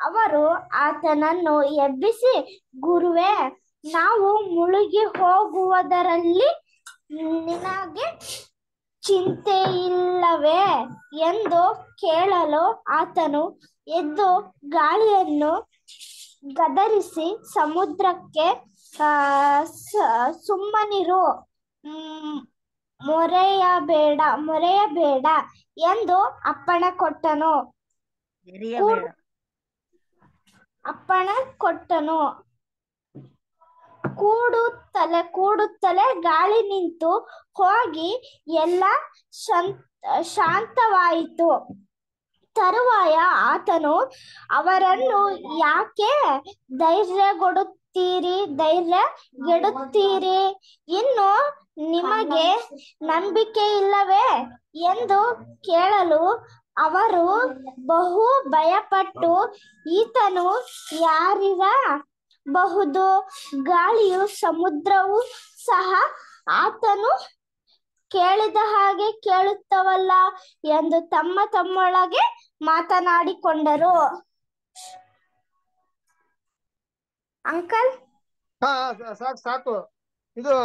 S12: ಅವರು ಆತನನ್ನು ಎಬ್ಬಿಸಿ ಗುರುವೇ ನಾವು ಮುಳುಗಿ ಹೋಗುವುದರಲ್ಲಿ ನಿನಗೆ ಚಿಂತೆ ಇಲ್ಲವೇ ಎಂದು ಕೇಳಲು ಆತನು ಎದ್ದು ಗಾಳಿಯನ್ನು ಗದರಿಸಿ ಸಮುದ್ರಕ್ಕೆ ಸುಮ್ಮನಿರು ಮೊರೆಯಬೇಡ ಮೊರೆಯಬೇಡ ಎಂದು ಅಪ್ಪಣ ಕೊಟ್ಟನು ಅಪ್ಪಣ ಕೊಟ್ಟನು ಕೂಡುತ್ತಲೇ ಕೂಡುತ್ತಲೇ ಗಾಳಿ ನಿಂತು ಹೋಗಿ ಎಲ್ಲ ಶಾಂತವಾಯಿತು ತರುವಾಯ ಆತನು ಅವರನ್ನು ಯಾಕೆ ಧೈರ್ಯಗೊಡುತ್ತೀರಿ ಧೈರ್ಯಗೆಡುತ್ತೀರಿ ಇನ್ನು ನಿಮಗೆ ನಂಬಿಕೆ ಇಲ್ಲವೇ ಎಂದು ಕೇಳಲು ಅವರು ಬಹು ಭಯಪಟ್ಟು ಈತನು ಯಾರಿರ ಬಹುದು ಗಾಳಿಯು ಸಮುದ್ರವು ಸಹ ಆತನು ಕೇಳಿದ ಹಾಗೆ ಕೇಳುತ್ತವಲ್ಲ ಎಂದು ತಮ್ಮ ತಮ್ಮೊಳಗೆ ಮಾತನಾಡಿಕೊಂಡರು
S1: ಅಂಕಲ್ ಸಾಕು ಸಾಕು ಇದು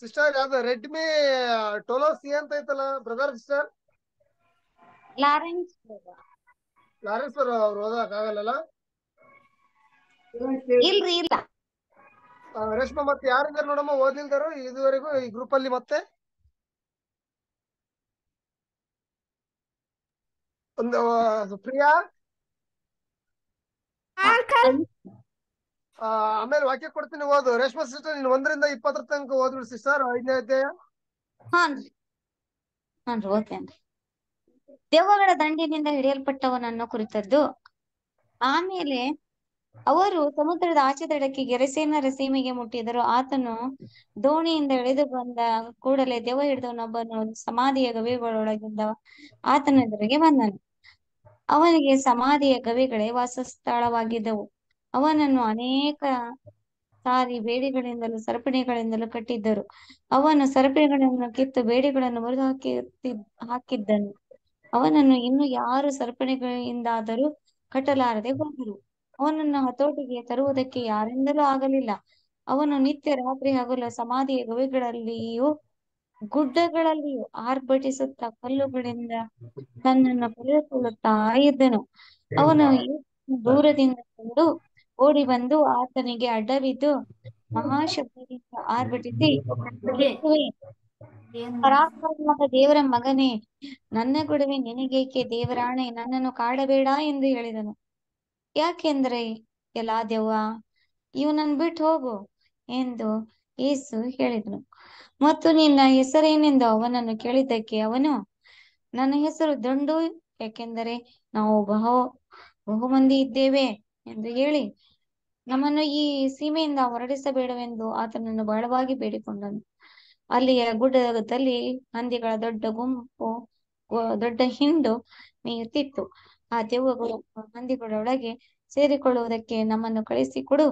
S1: ಸಿಸ್ಟರ್ ಅದು ರೆಡ್ಮಿ ಟೋಲೋ ಸಿ ಅಂತ ಐತಲ್ಲ ಬ್ರದರ್ ಸಿಸ್ಟರ್ ಲಾರೆನ್ಸ್ ಲಾರೆನ್ಸ್ ಅವರು ಓದಕ್ ಆಗಲ್ಲ ಇಲ್ರಿ ಇಲ್ಲ ರೇಷ್ಮಾ ಮತ್ತೆ ಯಾರಿದ್ದಾರೆ ನೋಡಮ್ಮ ಓದಿಲ್ದಾರು ಇದುವರೆಗೂ ಈ ಗ್ರೂಪ್ ಅಲ್ಲಿ ಮತ್ತೆ ಒಂದು ಪ್ರಿಯಾ ಆಮೇಲೆ ವಾಕ್ಯ ಕೊಡ್ತೀನಿ ಓದು ರೇಷ್ಮಾ ಸಿಸ್ಟರ್ ನೀನು ಒಂದರಿಂದ ಇಪ್ಪತ್ತರ ತನಕ ಓದ್ಬಿಡು ಸಿಸ್ಟರ್ ಐದನೇ ಅಧ್ಯಾಯ
S13: ದೆವ್ವಗಳ ದಂಡಿನಿಂದ ಹಿಡಿಯಲ್ಪಟ್ಟವನನ್ನು ಕುರಿತದ್ದು ಆಮೇಲೆ ಅವರು ಸಮುದ್ರದ ಆಚೆ ದಡಕ್ಕೆ ಗೆರೆಸೇನರ ಸೀಮೆಗೆ ಮುಟ್ಟಿದರು ಆತನು ದೋಣಿಯಿಂದ ಎಳೆದು ಬಂದ ಕೂಡಲೇ ದೆವ್ವ ಹಿಡಿದವನೊಬ್ಬನು ಸಮಾಧಿಯ ಗವಿಗಳೊಳಗಿಂದ ಆತನ ಎದುರಿಗೆ ಬಂದನು ಅವನಿಗೆ ಸಮಾಧಿಯ ಗವಿಗಳೇ ವಾಸಸ್ಥಳವಾಗಿದ್ದವು ಅವನನ್ನು ಅನೇಕ ಸಾರಿ ಬೇಡಿಗಳಿಂದಲೂ ಸರಪಣಿಗಳಿಂದಲೂ ಕಟ್ಟಿದ್ದರು ಅವನು ಸರಪಣಿಗಳನ್ನು ಕಿತ್ತು ಬೇಡಿಗಳನ್ನು ಮುರಿದು ಹಾಕಿ ಹಾಕಿದ್ದನು ಅವನನ್ನು ಇನ್ನು ಯಾರು ಸರಪಣಿಗಳಿಂದಾದರೂ ಕಟ್ಟಲಾರದೆ ಹೋದರು ಅವನನ್ನ ಹತೋಟಿಗೆ ತರುವುದಕ್ಕೆ ಯಾರಿಂದಲೂ ಆಗಲಿಲ್ಲ ಅವನು ನಿತ್ಯ ರಾತ್ರಿ ಹಗಲು ಸಮಾಧಿಯ ಗುಹೆಗಳಲ್ಲಿಯೂ ಗುಡ್ಡಗಳಲ್ಲಿಯೂ ಆರ್ಭಟಿಸುತ್ತ ಕಲ್ಲುಗಳಿಂದ ತನ್ನನ್ನು ಪಡೆದುಕೊಳ್ಳುತ್ತಾ ಇದ್ದನು ಅವನು ದೂರದಿಂದ ಕಂಡು ಓಡಿ ಬಂದು ಆತನಿಗೆ ಅಡ್ಡವಿದ್ದು ಮಹಾಶಬ್ದದಿಂದ ಆರ್ಭಟಿಸಿ ಪರಾತ್ಮಕ ದೇವರ ಮಗನೇ ನನ್ನ ಗುಡವೆ ನಿನಗೇಕೆ ದೇವರಾಣೆ ನನ್ನನ್ನು ಕಾಡಬೇಡ ಎಂದು ಹೇಳಿದನು ಯಾಕೆಂದ್ರೆ ಎಲ್ಲಾ ದೆವ್ವ ಇವನನ್ ಬಿಟ್ಟು ಹೋಗು ಎಂದು ಯೇಸು ಹೇಳಿದನು ಮತ್ತು ನಿನ್ನ ಹೆಸರೇನೆಂದು ಅವನನ್ನು ಕೇಳಿದ್ದಕ್ಕೆ ಅವನು ನನ್ನ ಹೆಸರು ದಂಡು ಯಾಕೆಂದರೆ ನಾವು ಬಹು ಬಹು ಮಂದಿ ಇದ್ದೇವೆ ಎಂದು ಹೇಳಿ ನಮ್ಮನ್ನು ಈ ಸೀಮೆಯಿಂದ ಹೊರಡಿಸಬೇಡವೆಂದು ಆತನನ್ನು ಬಹಳವಾಗಿ ಬೇಡಿಕೊಂಡನು ಅಲ್ಲಿಯ ಗುಡ್ಡದಲ್ಲಿ ಹಂದಿಗಳ ದೊಡ್ಡ ಗುಂಪು ದೊಡ್ಡ ಹಿಂಡು ಮೇಯುತ್ತಿತ್ತು ಆ ದೆವ್ವಗಳು ಹಂದಿಗಳೊಳಗೆ ಸೇರಿಕೊಳ್ಳುವುದಕ್ಕೆ ನಮ್ಮನ್ನು ಕಳಿಸಿ ಕೊಡು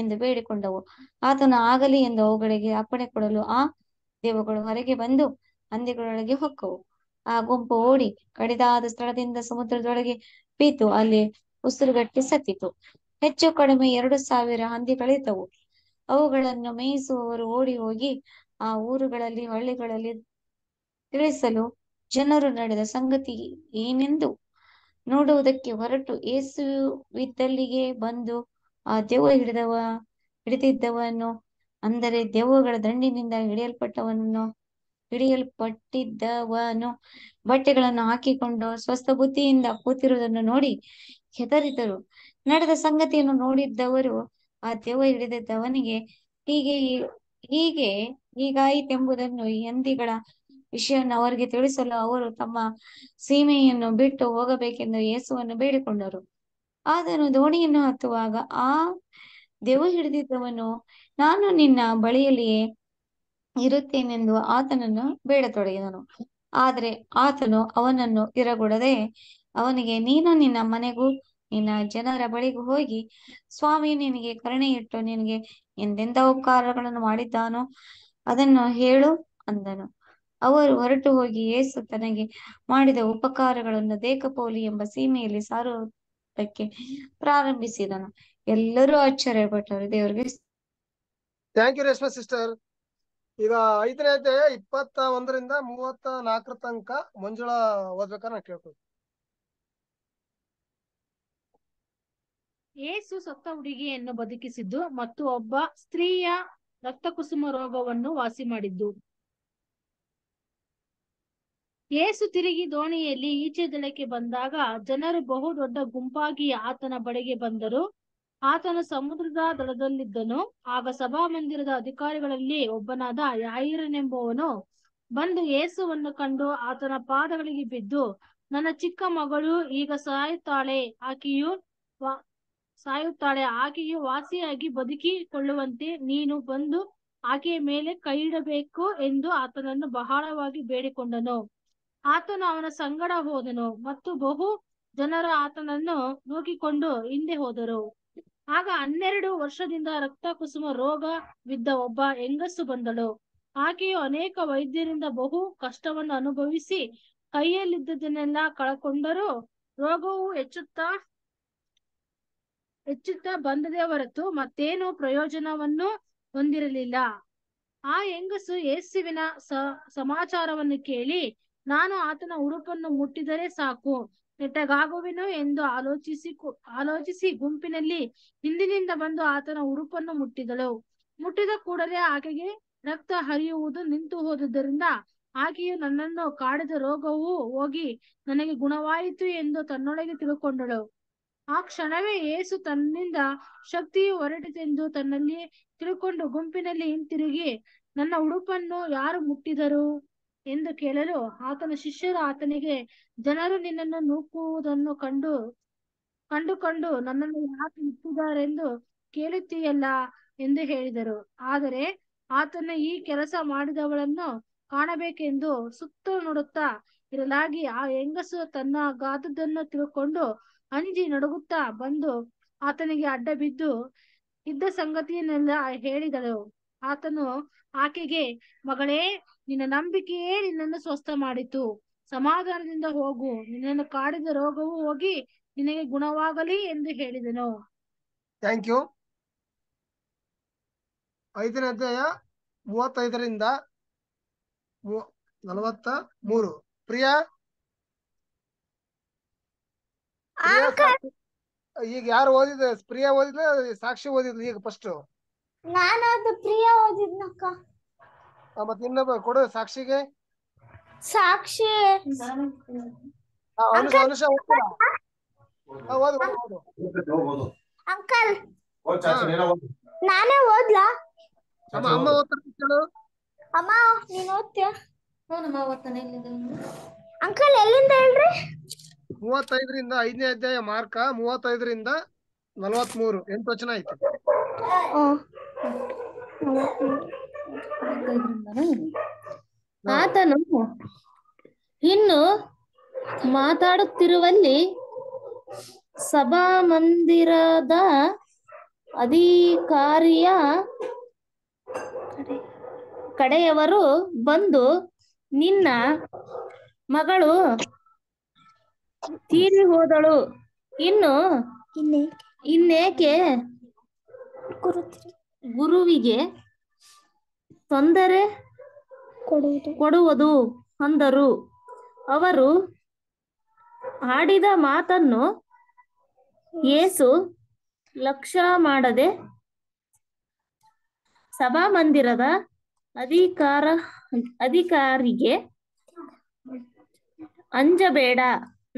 S13: ಎಂದು ಬೇಡಿಕೊಂಡವು ಆತನು ಆಗಲಿ ಎಂದು ಅವುಗಳಿಗೆ ಅಪ್ಪಣೆ ಕೊಡಲು ಆ ದೇವಗಳು ಹೊರಗೆ ಬಂದು ಹಂದಿಗಳೊಳಗೆ ಹೊಕ್ಕವು ಆ ಗುಂಪು ಓಡಿ ಕಡಿದಾದ ಸ್ಥಳದಿಂದ ಸಮುದ್ರದೊಳಗೆ ಬೀತು ಅಲ್ಲಿ ಉಸಿರುಗಟ್ಟಿ ಸತ್ತಿತು ಹೆಚ್ಚು ಕಡಿಮೆ ಎರಡು ಸಾವಿರ ಹಂದಿಗಳಿದ್ದವು ಅವುಗಳನ್ನು ಮೇಯಿಸುವವರು ಓಡಿ ಹೋಗಿ ಆ ಊರುಗಳಲ್ಲಿ ಹಳ್ಳಿಗಳಲ್ಲಿ ತಿಳಿಸಲು ಜನರು ನಡೆದ ಸಂಗತಿ ಏನೆಂದು ನೋಡುವುದಕ್ಕೆ ಹೊರಟು ಏಸುವಿದ್ದಲ್ಲಿಗೆ ಬಂದು ಆ ದೆವ್ವ ಹಿಡಿದವ ಹಿಡಿದಿದ್ದವನು ಅಂದರೆ ದೆವ್ವಗಳ ದಂಡಿನಿಂದ ಹಿಡಿಯಲ್ಪಟ್ಟವನು ಹಿಡಿಯಲ್ಪಟ್ಟಿದ್ದವನು ಬಟ್ಟೆಗಳನ್ನು ಹಾಕಿಕೊಂಡು ಸ್ವಸ್ಥ ಬುದ್ಧಿಯಿಂದ ಕೂತಿರುವುದನ್ನು ನೋಡಿ ಹೆದರಿದರು ನಡೆದ ಸಂಗತಿಯನ್ನು ನೋಡಿದ್ದವರು ಆ ದೆವ್ವ ಹಿಡಿದಿದ್ದವನಿಗೆ ಹೀಗೆ ಹೀಗೆ ಹೀಗಾಯಿತೆಂಬುದನ್ನು ಹಂದಿಗಳ ವಿಷಯವನ್ನು ಅವರಿಗೆ ತಿಳಿಸಲು ಅವರು ತಮ್ಮ ಸೀಮೆಯನ್ನು ಬಿಟ್ಟು ಹೋಗಬೇಕೆಂದು ಯೇಸುವನ್ನು ಬೇಡಿಕೊಂಡರು ಆದನು ದೋಣಿಯನ್ನು ಹತ್ತುವಾಗ ಆ ದೆವು ಹಿಡಿದಿದ್ದವನು ನಾನು ನಿನ್ನ ಬಳಿಯಲ್ಲಿಯೇ ಇರುತ್ತೇನೆಂದು ಆತನನ್ನು ಬೇಡತೊಡಗಿದನು ಆದರೆ ಆತನು ಅವನನ್ನು ಇರಗೊಡದೆ ಅವನಿಗೆ ನೀನು ನಿನ್ನ ಮನೆಗೂ ನಿನ್ನ ಜನರ ಬಳಿಗೂ ಹೋಗಿ ಸ್ವಾಮಿ ನಿನಗೆ ಕರುಣೆ ಇಟ್ಟು ನಿನಗೆ ಎಂದೆಂಥ ಉಪಕಾರಗಳನ್ನು ಮಾಡಿದ್ದಾನೋ ಅದನ್ನು ಹೇಳು ಅಂದನು ಅವರು ಹೊರಟು ಹೋಗಿ ಏಸು ತನಗೆ ಮಾಡಿದ ಉಪಕಾರಗಳನ್ನು ದೇಕಪೋಲಿ ಎಂಬ ಸೀಮೆಯಲ್ಲಿ ಸಾರುವುದಕ್ಕೆ ಪ್ರಾರಂಭಿಸಿದನು ಎಲ್ಲರೂ ಆಶ್ಚರ್ಯಪಟ್ಟರು ದೇವರಿಗೆ
S1: ಥ್ಯಾಂಕ್ ಯು ರೇಷ್ಮಾ ಸಿಸ್ಟರ್ ಈಗ ಅಧ್ಯಾಯ ಇಪ್ಪತ್ತ ಒಂದರಿಂದ ಮೂವತ್ತ ನಾಲ್ಕರ ತನಕ ಮಂಜುಳಾ ಓದ್ಬೇಕಾದ್ರೆ ನಾನು ಕೇಳ್ಕೊಳ್ತೀನಿ
S14: ಏಸು ಸತ್ತ ಹುಡುಗಿಯನ್ನು ಬದುಕಿಸಿದ್ದು ಮತ್ತು ಒಬ್ಬ ಸ್ತ್ರೀಯ ರಕ್ತಕುಸುಮ ರೋಗವನ್ನು ವಾಸಿ ಮಾಡಿದ್ದು ಏಸು ತಿರುಗಿ ದೋಣಿಯಲ್ಲಿ ಈಚೆ ದಳಕ್ಕೆ ಬಂದಾಗ ಜನರು ಬಹು ದೊಡ್ಡ ಗುಂಪಾಗಿ ಆತನ ಬಳಿಗೆ ಬಂದರು ಆತನು ಸಮುದ್ರದ ದಡದಲ್ಲಿದ್ದನು ಆಗ ಸಭಾ ಮಂದಿರದ ಅಧಿಕಾರಿಗಳಲ್ಲಿ ಒಬ್ಬನಾದ ಯಾಯಿರನೆಂಬುವನು ಬಂದು ಏಸುವನ್ನು ಕಂಡು ಆತನ ಪಾದಗಳಿಗೆ ಬಿದ್ದು ನನ್ನ ಚಿಕ್ಕ ಮಗಳು ಈಗ ಸಾಯುತ್ತಾಳೆ ಆಕೆಯು ಸಾಯುತ್ತಾಳೆ ಆಕೆಯು ವಾಸಿಯಾಗಿ ಬದುಕಿಕೊಳ್ಳುವಂತೆ ನೀನು ಬಂದು ಆಕೆಯ ಮೇಲೆ ಕೈ ಇಡಬೇಕು ಎಂದು ಆತನನ್ನು ಬಹಳವಾಗಿ ಬೇಡಿಕೊಂಡನು ಆತನು ಅವನ ಸಂಗಡ ಹೋದನು ಮತ್ತು ಬಹು ಜನರು ಆತನನ್ನು ನೂಕಿಕೊಂಡು ಹಿಂದೆ ಹೋದರು ಆಗ ಹನ್ನೆರಡು ವರ್ಷದಿಂದ ರಕ್ತ ಕುಸುಮ ರೋಗ ಬಿದ್ದ ಒಬ್ಬ ಹೆಂಗಸು ಬಂದಳು ಆಕೆಯು ಅನೇಕ ವೈದ್ಯರಿಂದ ಬಹು ಕಷ್ಟವನ್ನು ಅನುಭವಿಸಿ ಕೈಯಲ್ಲಿದ್ದದನ್ನೆಲ್ಲ ಕಳಕೊಂಡರೂ ರೋಗವು ಹೆಚ್ಚುತ್ತಾ ಹೆಚ್ಚುತ್ತಾ ಬಂದದೇ ಹೊರತು ಮತ್ತೇನು ಪ್ರಯೋಜನವನ್ನು ಹೊಂದಿರಲಿಲ್ಲ ಆ ಹೆಂಗಸು ಯೇಸುವಿನ ಸ ಸಮಾಚಾರವನ್ನು ಕೇಳಿ ನಾನು ಆತನ ಉಡುಪನ್ನು ಮುಟ್ಟಿದರೆ ಸಾಕು ನೆಟ್ಟಗಾಗುವೆನು ಎಂದು ಆಲೋಚಿಸಿ ಆಲೋಚಿಸಿ ಗುಂಪಿನಲ್ಲಿ ಹಿಂದಿನಿಂದ ಬಂದು ಆತನ ಉಡುಪನ್ನು ಮುಟ್ಟಿದಳು ಮುಟ್ಟಿದ ಕೂಡಲೇ ಆಕೆಗೆ ರಕ್ತ ಹರಿಯುವುದು ನಿಂತು ಹೋದುದರಿಂದ ಆಕೆಯು ನನ್ನನ್ನು ಕಾಡಿದ ರೋಗವು ಹೋಗಿ ನನಗೆ ಗುಣವಾಯಿತು ಎಂದು ತನ್ನೊಳಗೆ ತಿಳ್ಕೊಂಡಳು ಆ ಕ್ಷಣವೇ ಏಸು ತನ್ನಿಂದ ಶಕ್ತಿಯು ಹೊರಟಿತೆಂದು ತನ್ನಲ್ಲಿ ತಿಳ್ಕೊಂಡು ಗುಂಪಿನಲ್ಲಿ ಹಿಂತಿರುಗಿ ನನ್ನ ಉಡುಪನ್ನು ಯಾರು ಮುಟ್ಟಿದರು ಎಂದು ಕೇಳಲು ಆತನ ಶಿಷ್ಯರು ಆತನಿಗೆ ಜನರು ನಿನ್ನನ್ನು ನೂಕುವುದನ್ನು ಕಂಡು ಕಂಡುಕೊಂಡು ನನ್ನನ್ನು ಯಾಕೆ ಇಟ್ಟಿದ್ದಾರೆಂದು ಕೇಳುತ್ತೀಯಲ್ಲ ಎಂದು ಹೇಳಿದರು ಆದರೆ ಆತನ ಈ ಕೆಲಸ ಮಾಡಿದವಳನ್ನು ಕಾಣಬೇಕೆಂದು ಸುತ್ತ ನೋಡುತ್ತಾ ಇರಲಾಗಿ ಆ ಹೆಂಗಸು ತನ್ನ ಗಾದದ್ದನ್ನು ತಿಳ್ಕೊಂಡು ಅಂಜಿ ನಡುಗುತ್ತಾ ಬಂದು ಆತನಿಗೆ ಅಡ್ಡ ಬಿದ್ದು ಇದ್ದ ಸಂಗತಿಯನ್ನೆಲ್ಲ ಹೇಳಿದಳು ಆತನು ಆಕೆಗೆ ಮಗಳೇ ನಿನ್ನ ನಂಬಿಕೆಯೇ ನಿನ್ನನ್ನು ಸ್ವಸ್ಥ ಮಾಡಿತು ಸಮಾಧಾನದಿಂದ ಹೋಗು ನಿನ್ನನ್ನು ಕಾಡಿದ ರೋಗವು ಹೋಗಿ ನಿನಗೆ ಗುಣವಾಗಲಿ ಎಂದು ಹೇಳಿದನು
S1: ಥ್ಯಾಂಕ್ ಯು ಐದನೇ ಅಧ್ಯಾಯ ಮೂವತ್ತೈದರಿಂದ ನಲವತ್ತ ಮೂರು ಪ್ರಿಯಾ ಈಗ ಯಾರು ಓದಿದ ಪ್ರಿಯಾ ಓದಿದ್ಲ ಸಾಕ್ಷಿ ಓದಿದ್ಲು ಈಗ ಫಸ್ಟ್ ನಾನು ಪ್ರಿಯಾ ಓದಿದ್ನಕ್ಕ ಮತ್ ಇನ್ನೊಬ್ಬ ಕೊಡು ಸಾಕ್ಷಿಗೆ ಸಾಕ್ಷಿ ಅನುಷ ಓದು
S12: ಅಂಕಲ್ ನಾನೇ ಓದ್ಲಾ ಅಮ್ಮ ಅಮ್ಮ ಓದ್ತಾಳು ಅಮ್ಮ ನೀನ್ ಓದ್ತೀಯ
S1: ಅಂಕಲ್ ಎಲ್ಲಿಂದ ಹೇಳ್ರಿ ಮೂವತ್ತೈದರಿಂದ ಐದನೇ ಅಧ್ಯಾಯ ಮಾರ್ಕ ಮೂವತ್ತೈದರಿಂದ ನಲವತ್ಮೂರು ಎಂಟು ವಚನ ಆಯ್ತು
S15: ಆತನು ಇನ್ನು ಮಾತಾಡುತ್ತಿರುವಲ್ಲಿ ಸಭಾ ಮಂದಿರದ ಅಧಿಕಾರಿಯ ಕಡೆಯವರು ಬಂದು ನಿನ್ನ ಮಗಳು ತೀರಿ ಹೋದಳು ಇನ್ನು ಇನ್ನೇಕೆ ಗುರುವಿಗೆ ತೊಂದರೆ ಕೊಡುವುದು ಅಂದರು ಅವರು ಆಡಿದ ಮಾತನ್ನು ಏಸು ಲಕ್ಷ್ಯ ಮಾಡದೆ ಮಂದಿರದ ಅಧಿಕಾರ ಅಧಿಕಾರಿಗೆ ಅಂಜಬೇಡ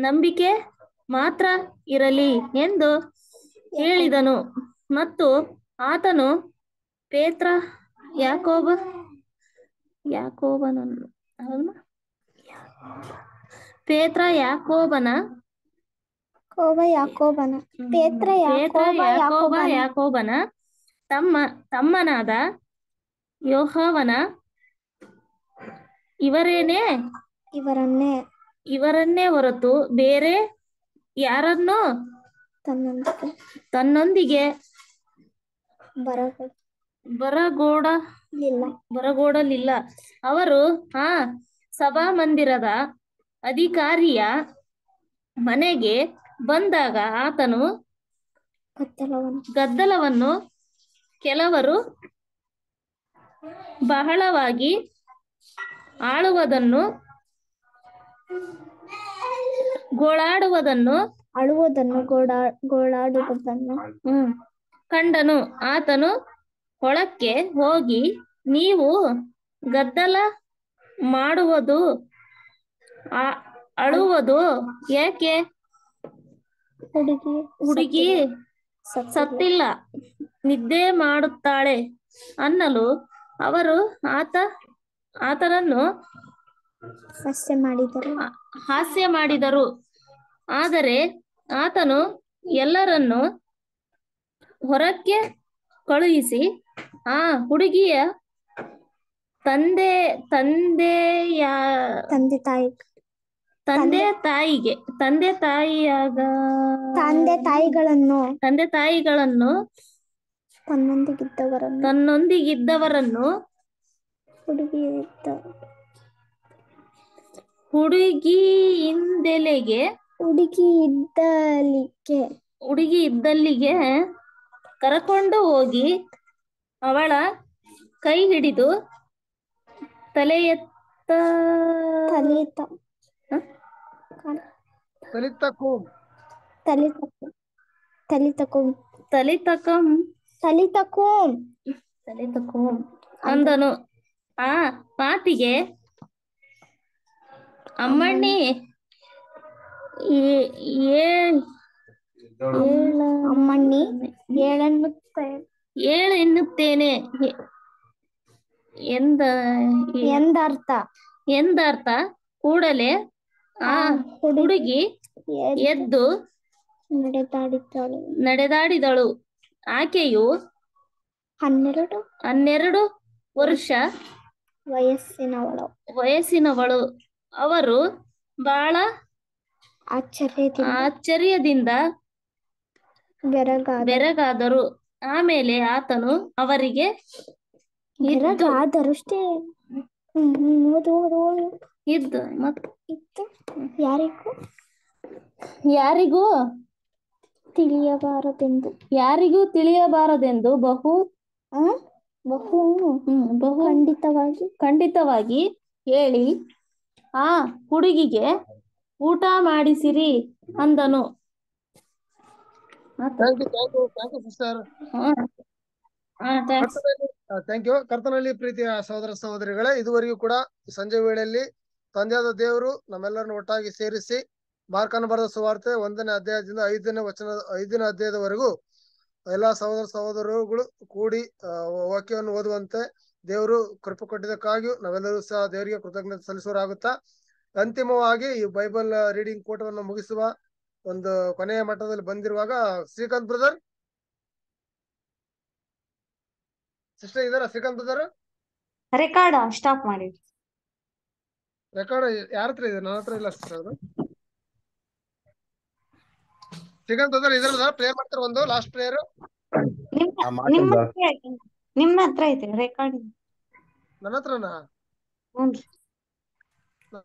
S15: ನಂಬಿಕೆ ಮಾತ್ರ ಇರಲಿ ಎಂದು ಹೇಳಿದನು ಮತ್ತು ಆತನು ಪೇತ್ರ ಯಾಕೋಬ ಯಾಕೋಬನ ಹೌದಮ್ಮ ಪೇತ್ರ ಯಾಕೋಬನ ಕೋಬ ಯಾಕೋಬನ ಪೇತ್ರ ಯಾಕೋಬ ಯಾಕೋಬನ ತಮ್ಮ ತಮ್ಮನಾದ ಯೋಹವನ ಇವರೇನೆ ಇವರನ್ನೇ ಇವರನ್ನೇ ಹೊರತು ಬೇರೆ ಯಾರನ್ನು ತನ್ನೊಂದಿಗೆ ತನ್ನೊಂದಿಗೆ ಬರಬೇಕು ಬರಗೋಡ ಬರಗೋಡಲಿಲ್ಲ ಅವರು ಆ ಸಭಾ ಮಂದಿರದ ಅಧಿಕಾರಿಯ ಮನೆಗೆ ಬಂದಾಗ ಆತನು ಗದ್ದಲವನ್ನು ಕೆಲವರು ಬಹಳವಾಗಿ ಆಳುವುದನ್ನು ಗೋಳಾಡುವುದನ್ನು ಅಳುವುದನ್ನು ಗೋಳಾ ಗೋಳಾಡುವುದನ್ನು ಹ್ಮ್ ಕಂಡನು ಆತನು ಹೊಳಕ್ಕೆ ಹೋಗಿ ನೀವು ಗದ್ದಲ ಮಾಡುವುದು ಅಳುವುದು ಏಕೆ ಹುಡುಗಿ ಸತ್ತಿಲ್ಲ ನಿದ್ದೆ ಮಾಡುತ್ತಾಳೆ ಅನ್ನಲು ಅವರು ಆತ ಆತನನ್ನು ಹಾಸ್ಯ ಮಾಡಿದರು ಹಾಸ್ಯ ಮಾಡಿದರು ಆದರೆ ಆತನು ಎಲ್ಲರನ್ನು ಹೊರಕ್ಕೆ ಕಳುಹಿಸಿ ಆ ಹುಡುಗಿಯ ತಂದೆ ತಂದೆಯ ತಂದೆ ತಾಯಿ ತಂದೆ ತಾಯಿಗೆ ತಂದೆ ತಾಯಿಯಾಗ ತಂದೆ ತಾಯಿಗಳನ್ನು ತಂದೆ ತಾಯಿಗಳನ್ನು ತನ್ನೊಂದಿಗಿದ್ದವರನ್ನು ತನ್ನೊಂದಿಗಿದ್ದವರನ್ನು ಹುಡುಗಿ ಹಿಂದೆಲೆಗೆ ಹುಡುಗಿ ಇದ್ದಲ್ಲಿಗೆ ಹುಡುಗಿ ಇದ್ದಲ್ಲಿಗೆ ಕರಕೊಂಡು ಹೋಗಿ ಅವಳ ಕೈ ಹಿಡಿದು ತಲೆ ಎತ್ತ ತಲಿತ
S1: ತಲಿತಕಂ
S15: ತಲಿತಕಂ ತಲಿತಕಂ ತಲಿತಕಂ ತಲಿತಕಂ ತಲಿತಕಂ ಅಂದನು ಆ ಮಾತಿಗೆ ಅಮ್ಮಣ್ಣಿ ಏ ಅಮ್ಮಣ್ಣಿ ಏಳನ್ನು ಏಳು ಎನ್ನುತ್ತೇನೆ ಎಂದ ಎಂದರ್ಥ ಎಂದರ್ಥ ಕೂಡಲೇ ಆ ಹುಡುಗಿ ಎದ್ದು ನಡೆದಾಡಿದಳು ನಡೆದಾಡಿದಳು ಆಕೆಯು ಹನ್ನೆರಡು ಹನ್ನೆರಡು ವರ್ಷ ವಯಸ್ಸಿನವಳು ವಯಸ್ಸಿನವಳು ಅವರು ಬಹಳ ಆಶ್ಚರ್ಯದಿಂದ ಬೆರಗಾದರು ಆಮೇಲೆ ಆತನು ಅವರಿಗೆ ಇದ್ದು ಯಾರಿಗೂ ಯಾರಿಗೂ ತಿಳಿಯಬಾರದೆಂದು ಯಾರಿಗೂ ತಿಳಿಯಬಾರದೆಂದು ಬಹು ಬಹು ಬಹು ಖಂಡಿತವಾಗಿ ಖಂಡಿತವಾಗಿ ಹೇಳಿ ಆ ಹುಡುಗಿಗೆ ಊಟ ಮಾಡಿಸಿರಿ ಅಂದನು ಥ್ಯಾಂಕ್
S1: ಯು ಕರ್ತನಲ್ಲಿ ಪ್ರೀತಿಯ ಸಹೋದರ ಸಹೋದರಿಗಳೇ ಇದುವರೆಗೂ ಕೂಡ ಸಂಜೆ ವೇಳೆಯಲ್ಲಿ ತಂದೆಯಾದ ದೇವರು ನಮ್ಮೆಲ್ಲರನ್ನು ಒಟ್ಟಾಗಿ ಸೇರಿಸಿ ಮಾರ್ಕನ ಬರದ ಸುವಾರ್ತೆ ಒಂದನೇ ಅಧ್ಯಾಯದಿಂದ ಐದನೇ ವಚನ ಐದನೇ ಅಧ್ಯಾಯದವರೆಗೂ ಎಲ್ಲಾ ಸಹೋದರ ಸಹೋದರರುಗಳು ಕೂಡಿ ವಾಕ್ಯವನ್ನು ಓದುವಂತೆ ದೇವರು ಕೃಪೆ ಕೊಟ್ಟಿದ್ದಕ್ಕಾಗಿಯೂ ನಾವೆಲ್ಲರೂ ಸಹ ದೇವರಿಗೆ ಕೃತಜ್ಞತೆ ಸಲ್ಲಿಸೋರಾಗುತ್ತಾ ಅಂತಿಮವಾಗಿ ಈ ಬೈಬಲ್ ರೀಡಿಂಗ್ ಕೂಟವನ್ನು ಮುಗಿಸುವ ಒಂದು ಕೊನೆಯ ಮಟ್ಟದಲ್ಲಿ ಬಂದಿರುವಾಗ ಶ್ರೀಕಾಂತ್ ಬ್ರದರ್ ಸಿಸ್ಟರ್ ಇದಾರ ಶ್ರೀಕಾಂತ್ ಬ್ರದರ್ ರೆಕಾರ್ಡ್ ಸ್ಟಾಪ್ ಮಾಡಿ ರೆಕಾರ್ಡ್ ಯಾರ ಹತ್ರ ಇದೆ ನನ್ನ ಹತ್ರ ಇಲ್ಲ ಸರ್ ಅದು ಶ್ರೀಕಾಂತ್ ಬ್ರದರ್ ಇದ್ರ ಪ್ಲೇ ಮಾಡ್ತಾರೆ ಒಂದು ಲಾಸ್ಟ್ ಪ್ಲೇಯರ್
S13: ನಿಮ್ಮ ಹತ್ರ ಐತೆ ರೆಕಾರ್ಡ್
S1: ನನ್ನ ಹತ್ರನಾ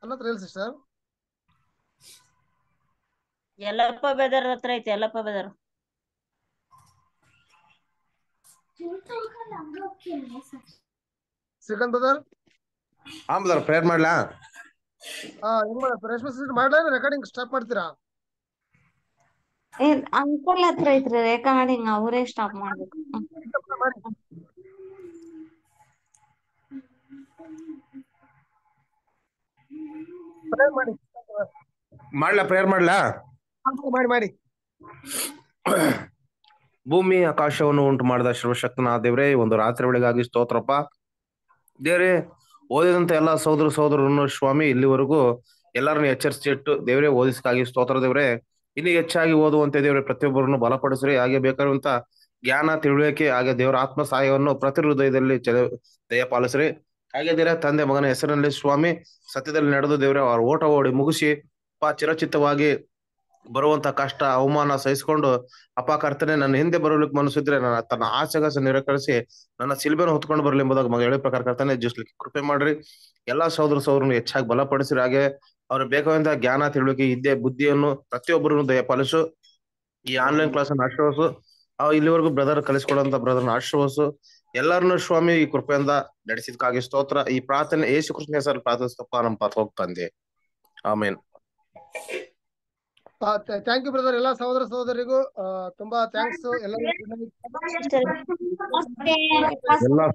S1: ನನ್ನ ಹತ್ರ ಇಲ್ಲ ಸಿಸ್ಟರ್
S10: ಎಲ್ಲಪ್ಪ ಬೆದರ್ ಹತ್ರ ಐತೆ ಎಲ್ಲಪ್ಪ ಬೆದರ್
S1: ಮಾಡ್ಲಾ ರೆಕಾರ್ಡಿಂಗ್ ಸ್ಟಾಪ್ ಮಾಡ್ತೀರಾ
S13: ಹತ್ರ ರೆಕಾರ್ಡಿಂಗ್ ಸ್ಟಾಪ್
S8: ಮಾಡ್ಲಾ ಪ್ರೇಯರ್ ಮಾಡ್ಲಾ ಮಾಡಿ ಮಾಡಿ ಭೂಮಿ ಆಕಾಶವನ್ನು ಉಂಟು ಮಾಡಿದ ಶಿವಶಕ್ತನ ದೇವ್ರೆ ಒಂದು ರಾತ್ರಿ ವೇಳೆಗಾಗಿ ಸ್ತೋತ್ರಪ್ಪ ದೇವ್ರೆ ಓದಿದಂತ ಎಲ್ಲ ಸಹೋದರ ಸಹೋದರನ್ನು ಸ್ವಾಮಿ ಇಲ್ಲಿವರೆಗೂ ಎಲ್ಲರನ್ನು ಎಚ್ಚರಿಸಿಟ್ಟು ದೇವ್ರೆ ಓದಿಸ್ಕಾಗಿ ಸ್ತೋತ್ರ ದೇವ್ರೆ ಇನ್ನು ಹೆಚ್ಚಾಗಿ ಓದುವಂತೆ ದೇವ್ರೆ ಪ್ರತಿಯೊಬ್ಬರನ್ನು ಬಲಪಡಿಸ್ರಿ ಹಾಗೆ ಬೇಕಾದಂತ ಜ್ಞಾನ ತಿಳುವಳಿಕೆ ಹಾಗೆ ದೇವರ ಆತ್ಮ ಸಹಾಯವನ್ನು ಪ್ರತಿ ಹೃದಯದಲ್ಲಿ ದಯಪಾಲಿಸ್ರಿ ಹಾಗೆ ದೇವ್ರೆ ತಂದೆ ಮಗನ ಹೆಸರಿನಲ್ಲಿ ಸ್ವಾಮಿ ಸತ್ಯದಲ್ಲಿ ನಡೆದು ದೇವ್ರೆ ಅವ್ರ ಓಟ ಓಡಿ ಮುಗಿಸಿ ಪಾ ಚಿರಚಿತ್ತವಾಗಿ ಬರುವಂತ ಕಷ್ಟ ಅವಮಾನ ಸಹಿಸಿಕೊಂಡು ಅಪ್ಪ ಕರ್ತನೆ ನನ್ನ ಹಿಂದೆ ಬರಲಿಕ್ಕೆ ಮನಸ್ಸಿದ್ರೆ ನನ್ನ ತನ್ನ ಆಸೆಗಾಸ ನಿರಾಕರಿಸಿ ನನ್ನ ಸಿಲ್ಬೆನ ಹೊತ್ಕೊಂಡು ಬರಲಿ ಎಂಬುದಾಗಿ ಮಗ ಪ್ರಕಾರ ಕರ್ತನೆ ಜಿಸ್ಲಿಕ್ಕೆ ಕೃಪೆ ಮಾಡ್ರಿ ಎಲ್ಲಾ ಸಹೋದರ ಸಹೋದರನ್ನು ಹೆಚ್ಚಾಗಿ ಬಲಪಡಿಸಿರಿ ಹಾಗೆ ಅವ್ರ ಬೇಕಾದಂತ ಜ್ಞಾನ ತಿಳುವಳಿಕೆ ಇದ್ದೆ ಬುದ್ಧಿಯನ್ನು ಪ್ರತಿಯೊಬ್ಬರನ್ನು ದಯಪಾಲಿಸು ಈ ಆನ್ಲೈನ್ ಕ್ಲಾಸ್ ಅನ್ನು ಆಶ್ರವಸು ಇಲ್ಲಿವರೆಗೂ ಬ್ರದರ್ ಬ್ರದರ್ ಬ್ರದರ್ನ ಆಶ್ರವಸು ಎಲ್ಲರನ್ನೂ ಸ್ವಾಮಿ ಈ ಕೃಪೆಯಿಂದ ನಡೆಸಿದಕ್ಕಾಗಿ ಸ್ತೋತ್ರ ಈ ಪ್ರಾರ್ಥನೆ ಯೇಸು ಕೃಷ್ಣ ಹೆಸರು ಪ್ರಾರ್ಥಿಸ್ತಪ್ಪ ನಮ್ಮ ಪಾತ್ರ ಹೋಗ್ತಂದೆ ಆಮೇನ್
S1: ಥ್ಯಾಂಕ್ ಯು ಬ್ರದರ್ ಎಲ್ಲಾ ಸಹೋದರ ಸಹೋದರಿಗೂ ತುಂಬಾ ಥ್ಯಾಂಕ್ಸ್ ಎಲ್ಲ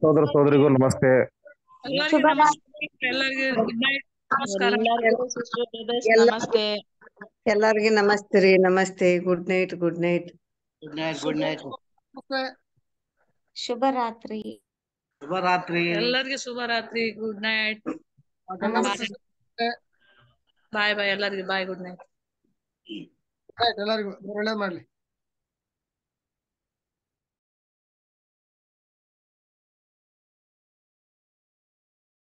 S8: ಸಹೋದರ ಸಹೋದರಿಗೂ ನಮಸ್ತೆ
S7: ಎಲ್ಲರಿಗೂ ನಮಸ್ತೆ ರೀ ನಮಸ್ತೆ good night good night good night good night
S6: ಶುಭರಾತ್ರಿ
S8: ಶುಭರಾತ್ರಿ
S6: ಎಲ್ಲರಿಗೂ ಶುಭರಾತ್ರಿ ಗುಡ್ ನೈಟ್ ಬಾಯ್ ಬಾಯ್ ಎಲ್ಲರಿಗೂ bye good night Gracias largo, no